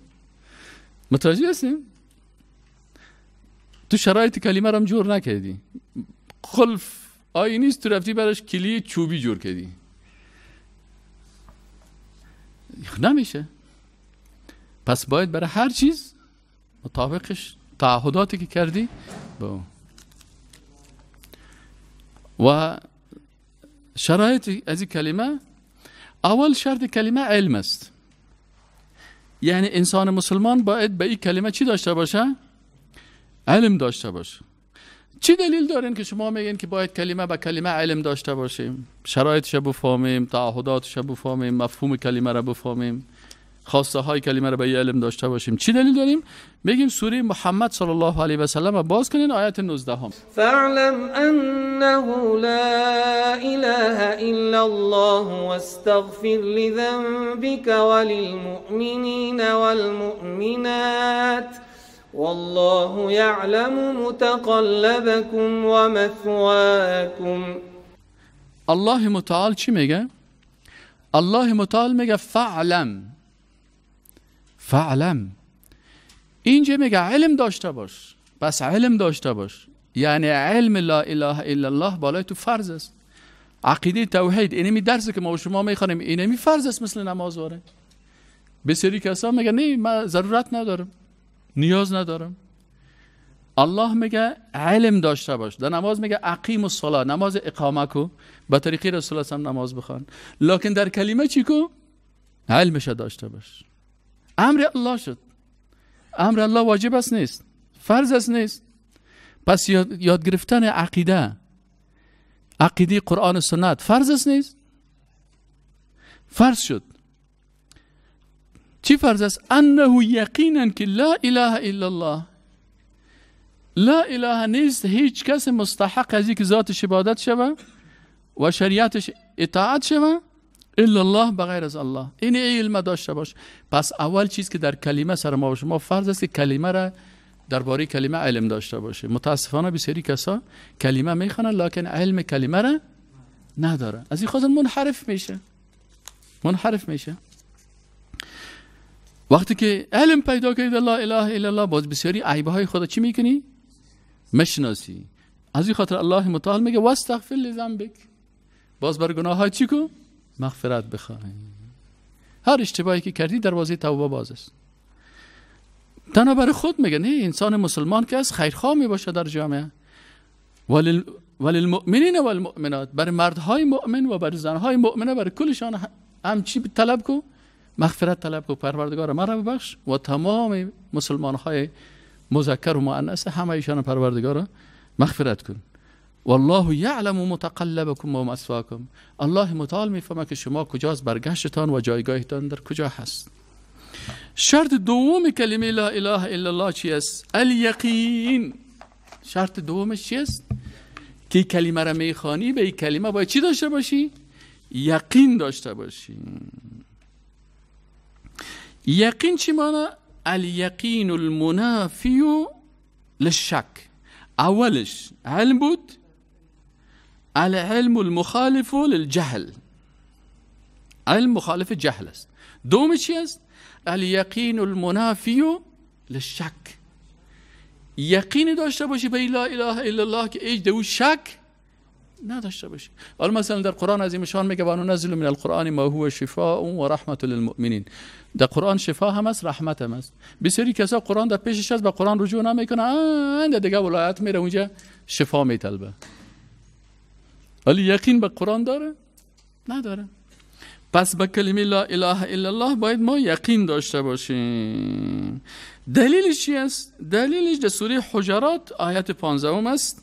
متوجه هستیم تو شرایط کلمه رو جور نکردی خلف آیی نیست تو رفتی براش کلی چوبی جور کردی نمیشه پس باید برای هر چیز مطابقش تعهداتی که کردی با و شرایط از این کلمه اول شرط کلمه علم است یعنی انسان مسلمان باید به این کلمه چی داشته باشه؟ علم داشته باشه چی دلیل دارین که شما میگین که باید کلمه به کلمه علم داشته باشیم شرایطش تعهدات تعهداتش بفهمیم مفهوم کلمه را بفهمیم خواسته های کلمه را به علم داشته باشیم چی دلیل داریم میگیم سوره محمد صلی الله علیه و سلم باز کنین آیت 19 هم فعلم انه لا اله الا الله واستغفر لذنبك وللمؤمنین والمؤمنات والله یعلم متقلبکم ومثواکم الله متعال چی میگه؟ الله متعال میگه فعلم فعلم اینجا میگه علم داشته باش پس علم داشته باش یعنی علم لا اله الا الله بالای تو فرض است عقیده توحید اینمی درس که ما و شما میخوانیم اینمی فرض است مثل نماز واره بسیاری کسا میگه نه من ضرورت ندارم نیاز ندارم الله میگه علم داشته باش در نماز میگه عقیم و نماز اقامه کو به طریق رسول هم نماز بخوان لکن در کلمه چی کو علمش داشته باش امر الله شد امر الله واجب است نیست فرض است نیست پس یاد, یاد گرفتن عقیده عقیده قرآن و سنت فرض است نیست فرض شد چی فرض است انه یقینا که لا اله الا الله لا اله نیست هیچ کس مستحق از که ذاتش عبادت شوه و شریعتش اطاعت شوه الا الله بغیر از الله این علم داشته باشه. پس اول چیز که در کلمه سر ما شما فرض است کلمه را درباره کلمه علم داشته باشه متاسفانه بسیاری کسا کلمه میخوانن لکن علم کلمه را نداره از این خود منحرف میشه منحرف میشه وقتی که علم پیدا کرد لا اله الا الله باز بسیاری عیبه های خدا چی میکنی مشناسی از این خاطر الله متعال میگه واستغفر لذنبک باز بر گناه های چی کو مغفرت بخواه هر اشتباهی که کردی دروازه توبه باز است تنها برای خود میگه نه انسان مسلمان که از خیرخواه می باشه در جامعه ولی المؤمنین ولی المؤمنات بر مردهای مؤمن و بر زنهای مؤمنه برای کلشان همچی طلب کو مغفرت طلب کو پروردگار مرا ببخش و تمام مسلمان های مذکر و مؤنث همه ایشان پروردگار مغفرت کن والله یعلم متقلبکم و مسواکم الله متعال میفهمه که شما کجاست برگشتتان و جایگاهتان در کجا هست شرط دوم کلمه لا اله الا الله چی است الیقین شرط دومش چی است که کلمه را میخوانی به این کلمه باید چی داشته باشی یقین داشته باشی يقين چمانا اليقين المنافي للشك أولش علم بود العلم المخالف للجهل علم مخالف الجهل است دومش است اليقين المنافي للشك يقين داشته باشی به لا اله الا الله که ایج دو شک نداشته باشی حالا مثلا در قرآن از مشان میگه وانو نزل من القرآن ما هو شفاء و رحمت للمؤمنین در قرآن شفا هم است رحمت هم است بسیاری کسا قرآن در پیشش هست به قرآن رجوع نمیکنه در دیگه ولایت میره اونجا شفا میطلبه ولی یقین به قرآن داره نداره پس به کلمه لا اله الا الله باید ما یقین داشته باشیم دلیلش چی است دلیلش در سوره حجرات آیت 15 است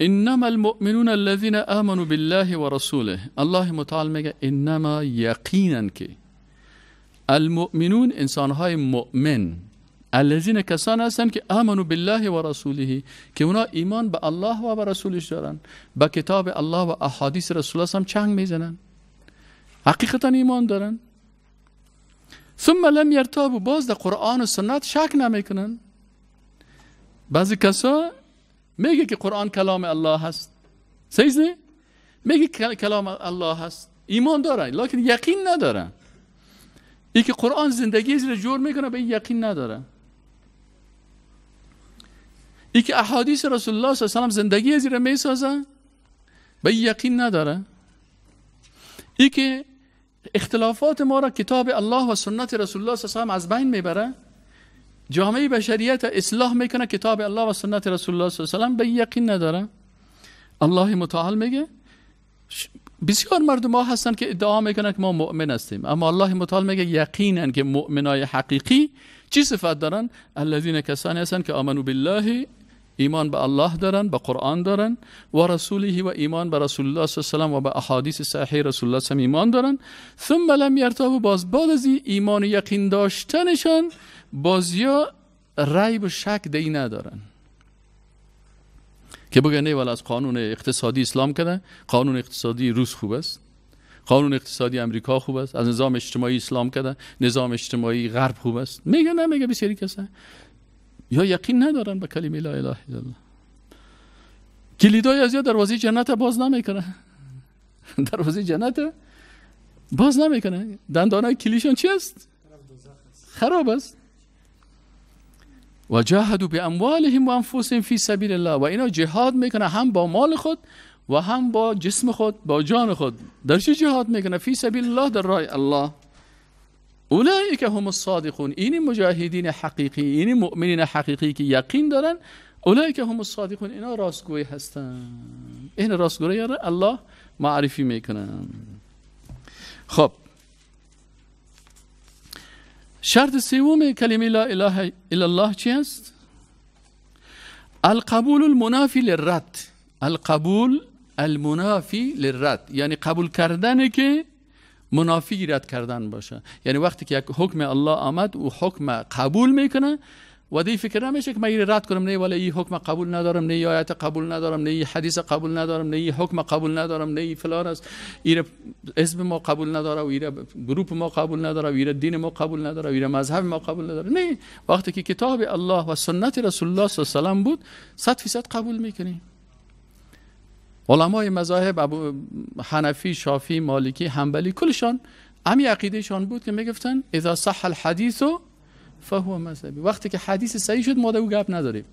انما المؤمنون الذين آمنوا بالله و رسوله الله متعال میگه انما یقینا که المؤمنون انسانهای مؤمن الذين کسان هستند که آمنوا بالله و رسوله که اونا ایمان به الله و به رسولش دارن به کتاب الله و احادیث رسول هم چنگ میزنن حقیقتا ایمان دارن ثم لم یرتابوا باز در قرآن و سنت شک نمیکنن بعضی کسا میگه که قرآن کلام الله هست سیزه میگه کلام الله هست ایمان دارن لکن یقین ندارن ای که قرآن زندگی زیر جور میکنه به این یقین نداره ای که احادیث رسول الله صلی الله علیه و زندگی زیر میسازه به یقین نداره ای که اختلافات ما را کتاب الله و سنت رسول الله صلی الله علیه و از بین میبره جامعه بشریت اصلاح میکنه کتاب الله و سنت رسول الله صلی الله علیه و به یقین نداره الله متعال میگه بسیار مردم ها هستن که ادعا میکنن که ما مؤمن هستیم اما الله متعال میگه یقینا که مؤمنای حقیقی چی صفت دارن الذين کسانی هستن که امنو بالله ایمان به الله دارن به قرآن دارن و رسوله و ایمان به رسول الله صلی الله علیه و به احادیث صحیح رسول الله صلی ایمان دارن ثم لم یرتابوا باز بعد از ایمان و یقین داشتنشان بازیا ریب و شک دی ندارن که بگه نه از قانون اقتصادی اسلام کده قانون اقتصادی روس خوب است قانون اقتصادی امریکا خوب است از نظام اجتماعی اسلام کده نظام اجتماعی غرب خوب است میگه نه میگه بسیاری کسا یا یقین ندارن به کلمه لا اله الا الله کلیدای از یا دروازه جنت باز نمیکنه دروازه جنت باز نمیکنه دندانای کلیشون چی است خراب است و جاهدوا به اموالهم و انفسهم فی سبیل الله و اینا جهاد میکنه هم با مال خود و هم با جسم خود با جان خود در چه جهاد میکنه فی سبیل الله در رای الله که هم صادقون این مجاهدین حقیقی این مؤمنین حقیقی که یقین دارن که هم الصادقون اینا راستگوی هستن این راستگوی یعنی الله معرفی میکنن خب شرط سوم کلمه لا اله الا الله چی است؟ القبول المنافی للرد القبول المنافی للرد یعنی قبول کردن که منافی رد کردن باشه یعنی وقتی که یک حکم الله آمد او حکم قبول میکنه و دی فکر نمیشه که من این رد کنم نه ولی این حکم قبول ندارم نه آیت قبول ندارم نه حدیث قبول ندارم نه حکم قبول ندارم نه فلان است این اسم ما قبول نداره و این گروپ ما قبول نداره و این دین ما قبول نداره و این مذهب ما قبول نداره نه وقتی که کتاب الله و سنت رسول الله صلی الله علیه و بود 100 فیصد قبول میکنیم علمای مذاهب ابو حنفی شافی مالکی حنبلی کلشان عقیده عقیدهشان بود که میگفتن اذا صح الحدیث فهو مذهبی وقتی که حدیث صحیح شد ما در او گپ نداریم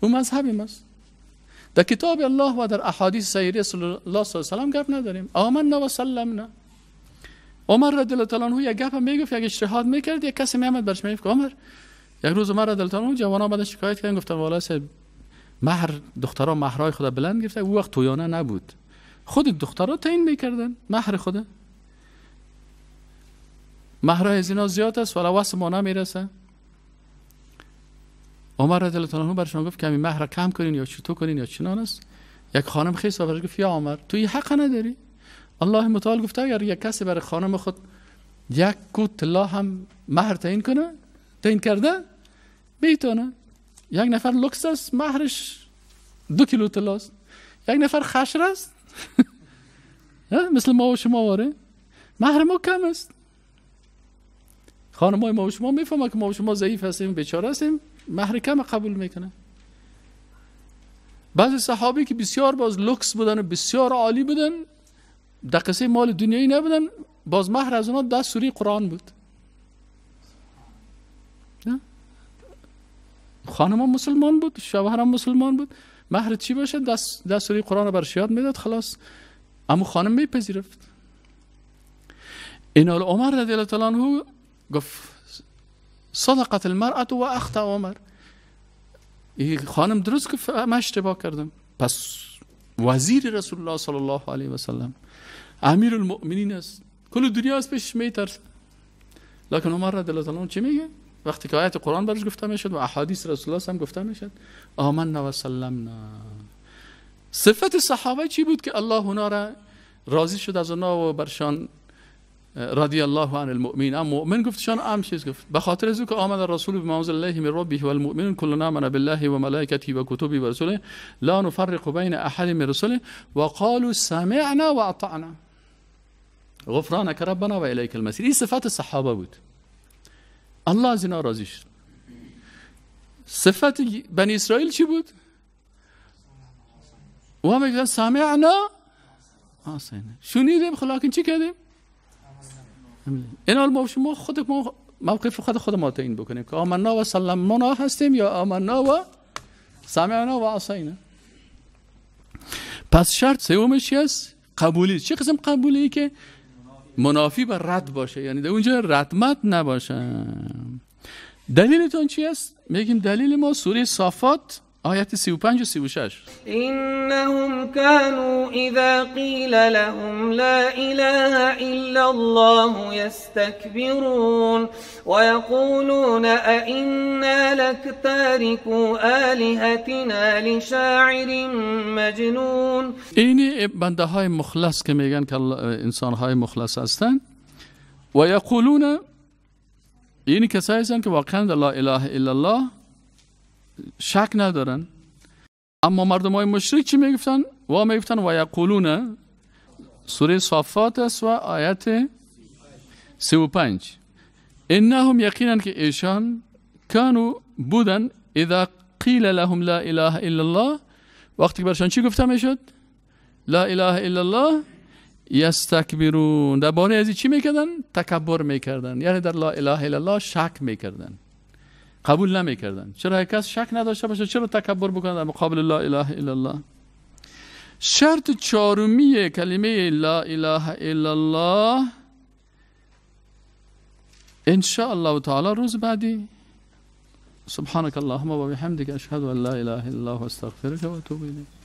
او مذهبی ماست در کتاب الله و در احادیث صحیح رسول الله صلی الله علیه و گپ نداریم نو و نه. عمر رضی الله تعالی عنه یک گپ میگفت یک اجتهاد میکرد یک کسی میامد برش میگفت عمر یک روز عمر رضی الله تعالی عنه جوان آمدن شکایت کردن گفتن والا مهر دخترا مهرای خدا بلند گرفته او وقت تویانه نبود خود دخترا تعیین میکردن مهر خدا مهرای از اینا زیاد است ولی وصل ما نمیرسه عمر رضی الله عنه برشان گفت کمی مهر کم کنین یا چطور کنین یا چنان است یک خانم خیس و گفت یا عمر تو این حق نداری الله متعال گفته اگر یک کسی برای خانم خود یک کو طلا هم مهر تعیین کنه تعیین کرده میتونه یک نفر لوکس است مهرش دو کیلو طلا است یک نفر خشر است مثل ما و شما واره مهر ما کم است خانم ما شما میفهمه که ما شما ضعیف هستیم بیچاره هستیم مهر کم قبول میکنه بعضی صحابی که بسیار باز لوکس بودن و بسیار عالی بودن قصه مال دنیایی نبودن باز مهر از اونا دست سوری قرآن بود خانم مسلمان بود شوهرم مسلمان بود مهر چی باشه دست, دستوری سوری قرآن رو برش یاد میداد خلاص اما خانم میپذیرفت اینال عمر رضی الله تعالی گفت صدقت المرأة و اخت عمر خانم درست که من اشتباه کردم پس وزیر رسول الله صلی الله علیه و سلم امیر المؤمنین است کل دنیا از پیش میترسه لکن عمر رضی الله عنه چی میگه وقتی که آیت قرآن برش گفته میشد و احادیث رسول الله هم گفته میشد آمنا و سلمنا صفت صحابه چی بود که الله اونا را راضی شد از اونا و برشان رضی الله عن المؤمن اما مؤمن گفتشان ام چیز گفت به خاطر از که آمد رسول بما انزل الله من ربه والمؤمنون كلنا من بالله وملائكته وكتبه ورسله لا نفرق بين احد من رسله وقالوا سمعنا واطعنا غفرانك ربنا واليك المسیر این صفت صحابه بود الله از اینا راضی شد صفت بنی اسرائیل چی بود و میگن سمعنا آسین شنیدیم خلاکن چی کردیم این حال شما خود ما موقف خود خود ما تعیین بکنیم که آمنا و سلمنا هستیم یا آمنا و سمعنا و عصینا پس شرط سومش چی است قبولی چه قسم قبولی که منافی به رد باشه یعنی در اونجا ردمت نباشه دلیلتون چی است میگیم دلیل ما سوره صافات آية 35 36 إنهم كانوا إذا قيل لهم لا إله إلا الله يستكبرون ويقولون أئنا لتاركوا آلهتنا لشاعر مجنون إني بنده های مخلص که میگن که انسان های مخلص هستن و یقولون یعنی کسایی هستن که واقعا لا اله الا الله شک ندارن اما مردم های مشرک چی میگفتن؟ و میگفتن و یقولون سوره صافات است و آیت پنج انهم یقینا که ایشان کانو بودن اذا قیل لهم لا اله الا الله وقتی برشان چی گفته میشد؟ لا اله الا الله یستکبرون درباره از چی میکردن؟ تکبر میکردن یعنی در لا اله الا الله شک میکردن قبول نمیکردن چرا کس شک نداشته باشه چرا تکبر بکند در مقابل لا اله الا الله شرط چهارمی کلمه لا اله الا الله ان شاء الله تعالی روز بعدی سبحانك اللهم وبحمدك اشهد ان لا اله الا الله واستغفرك واتوب اليك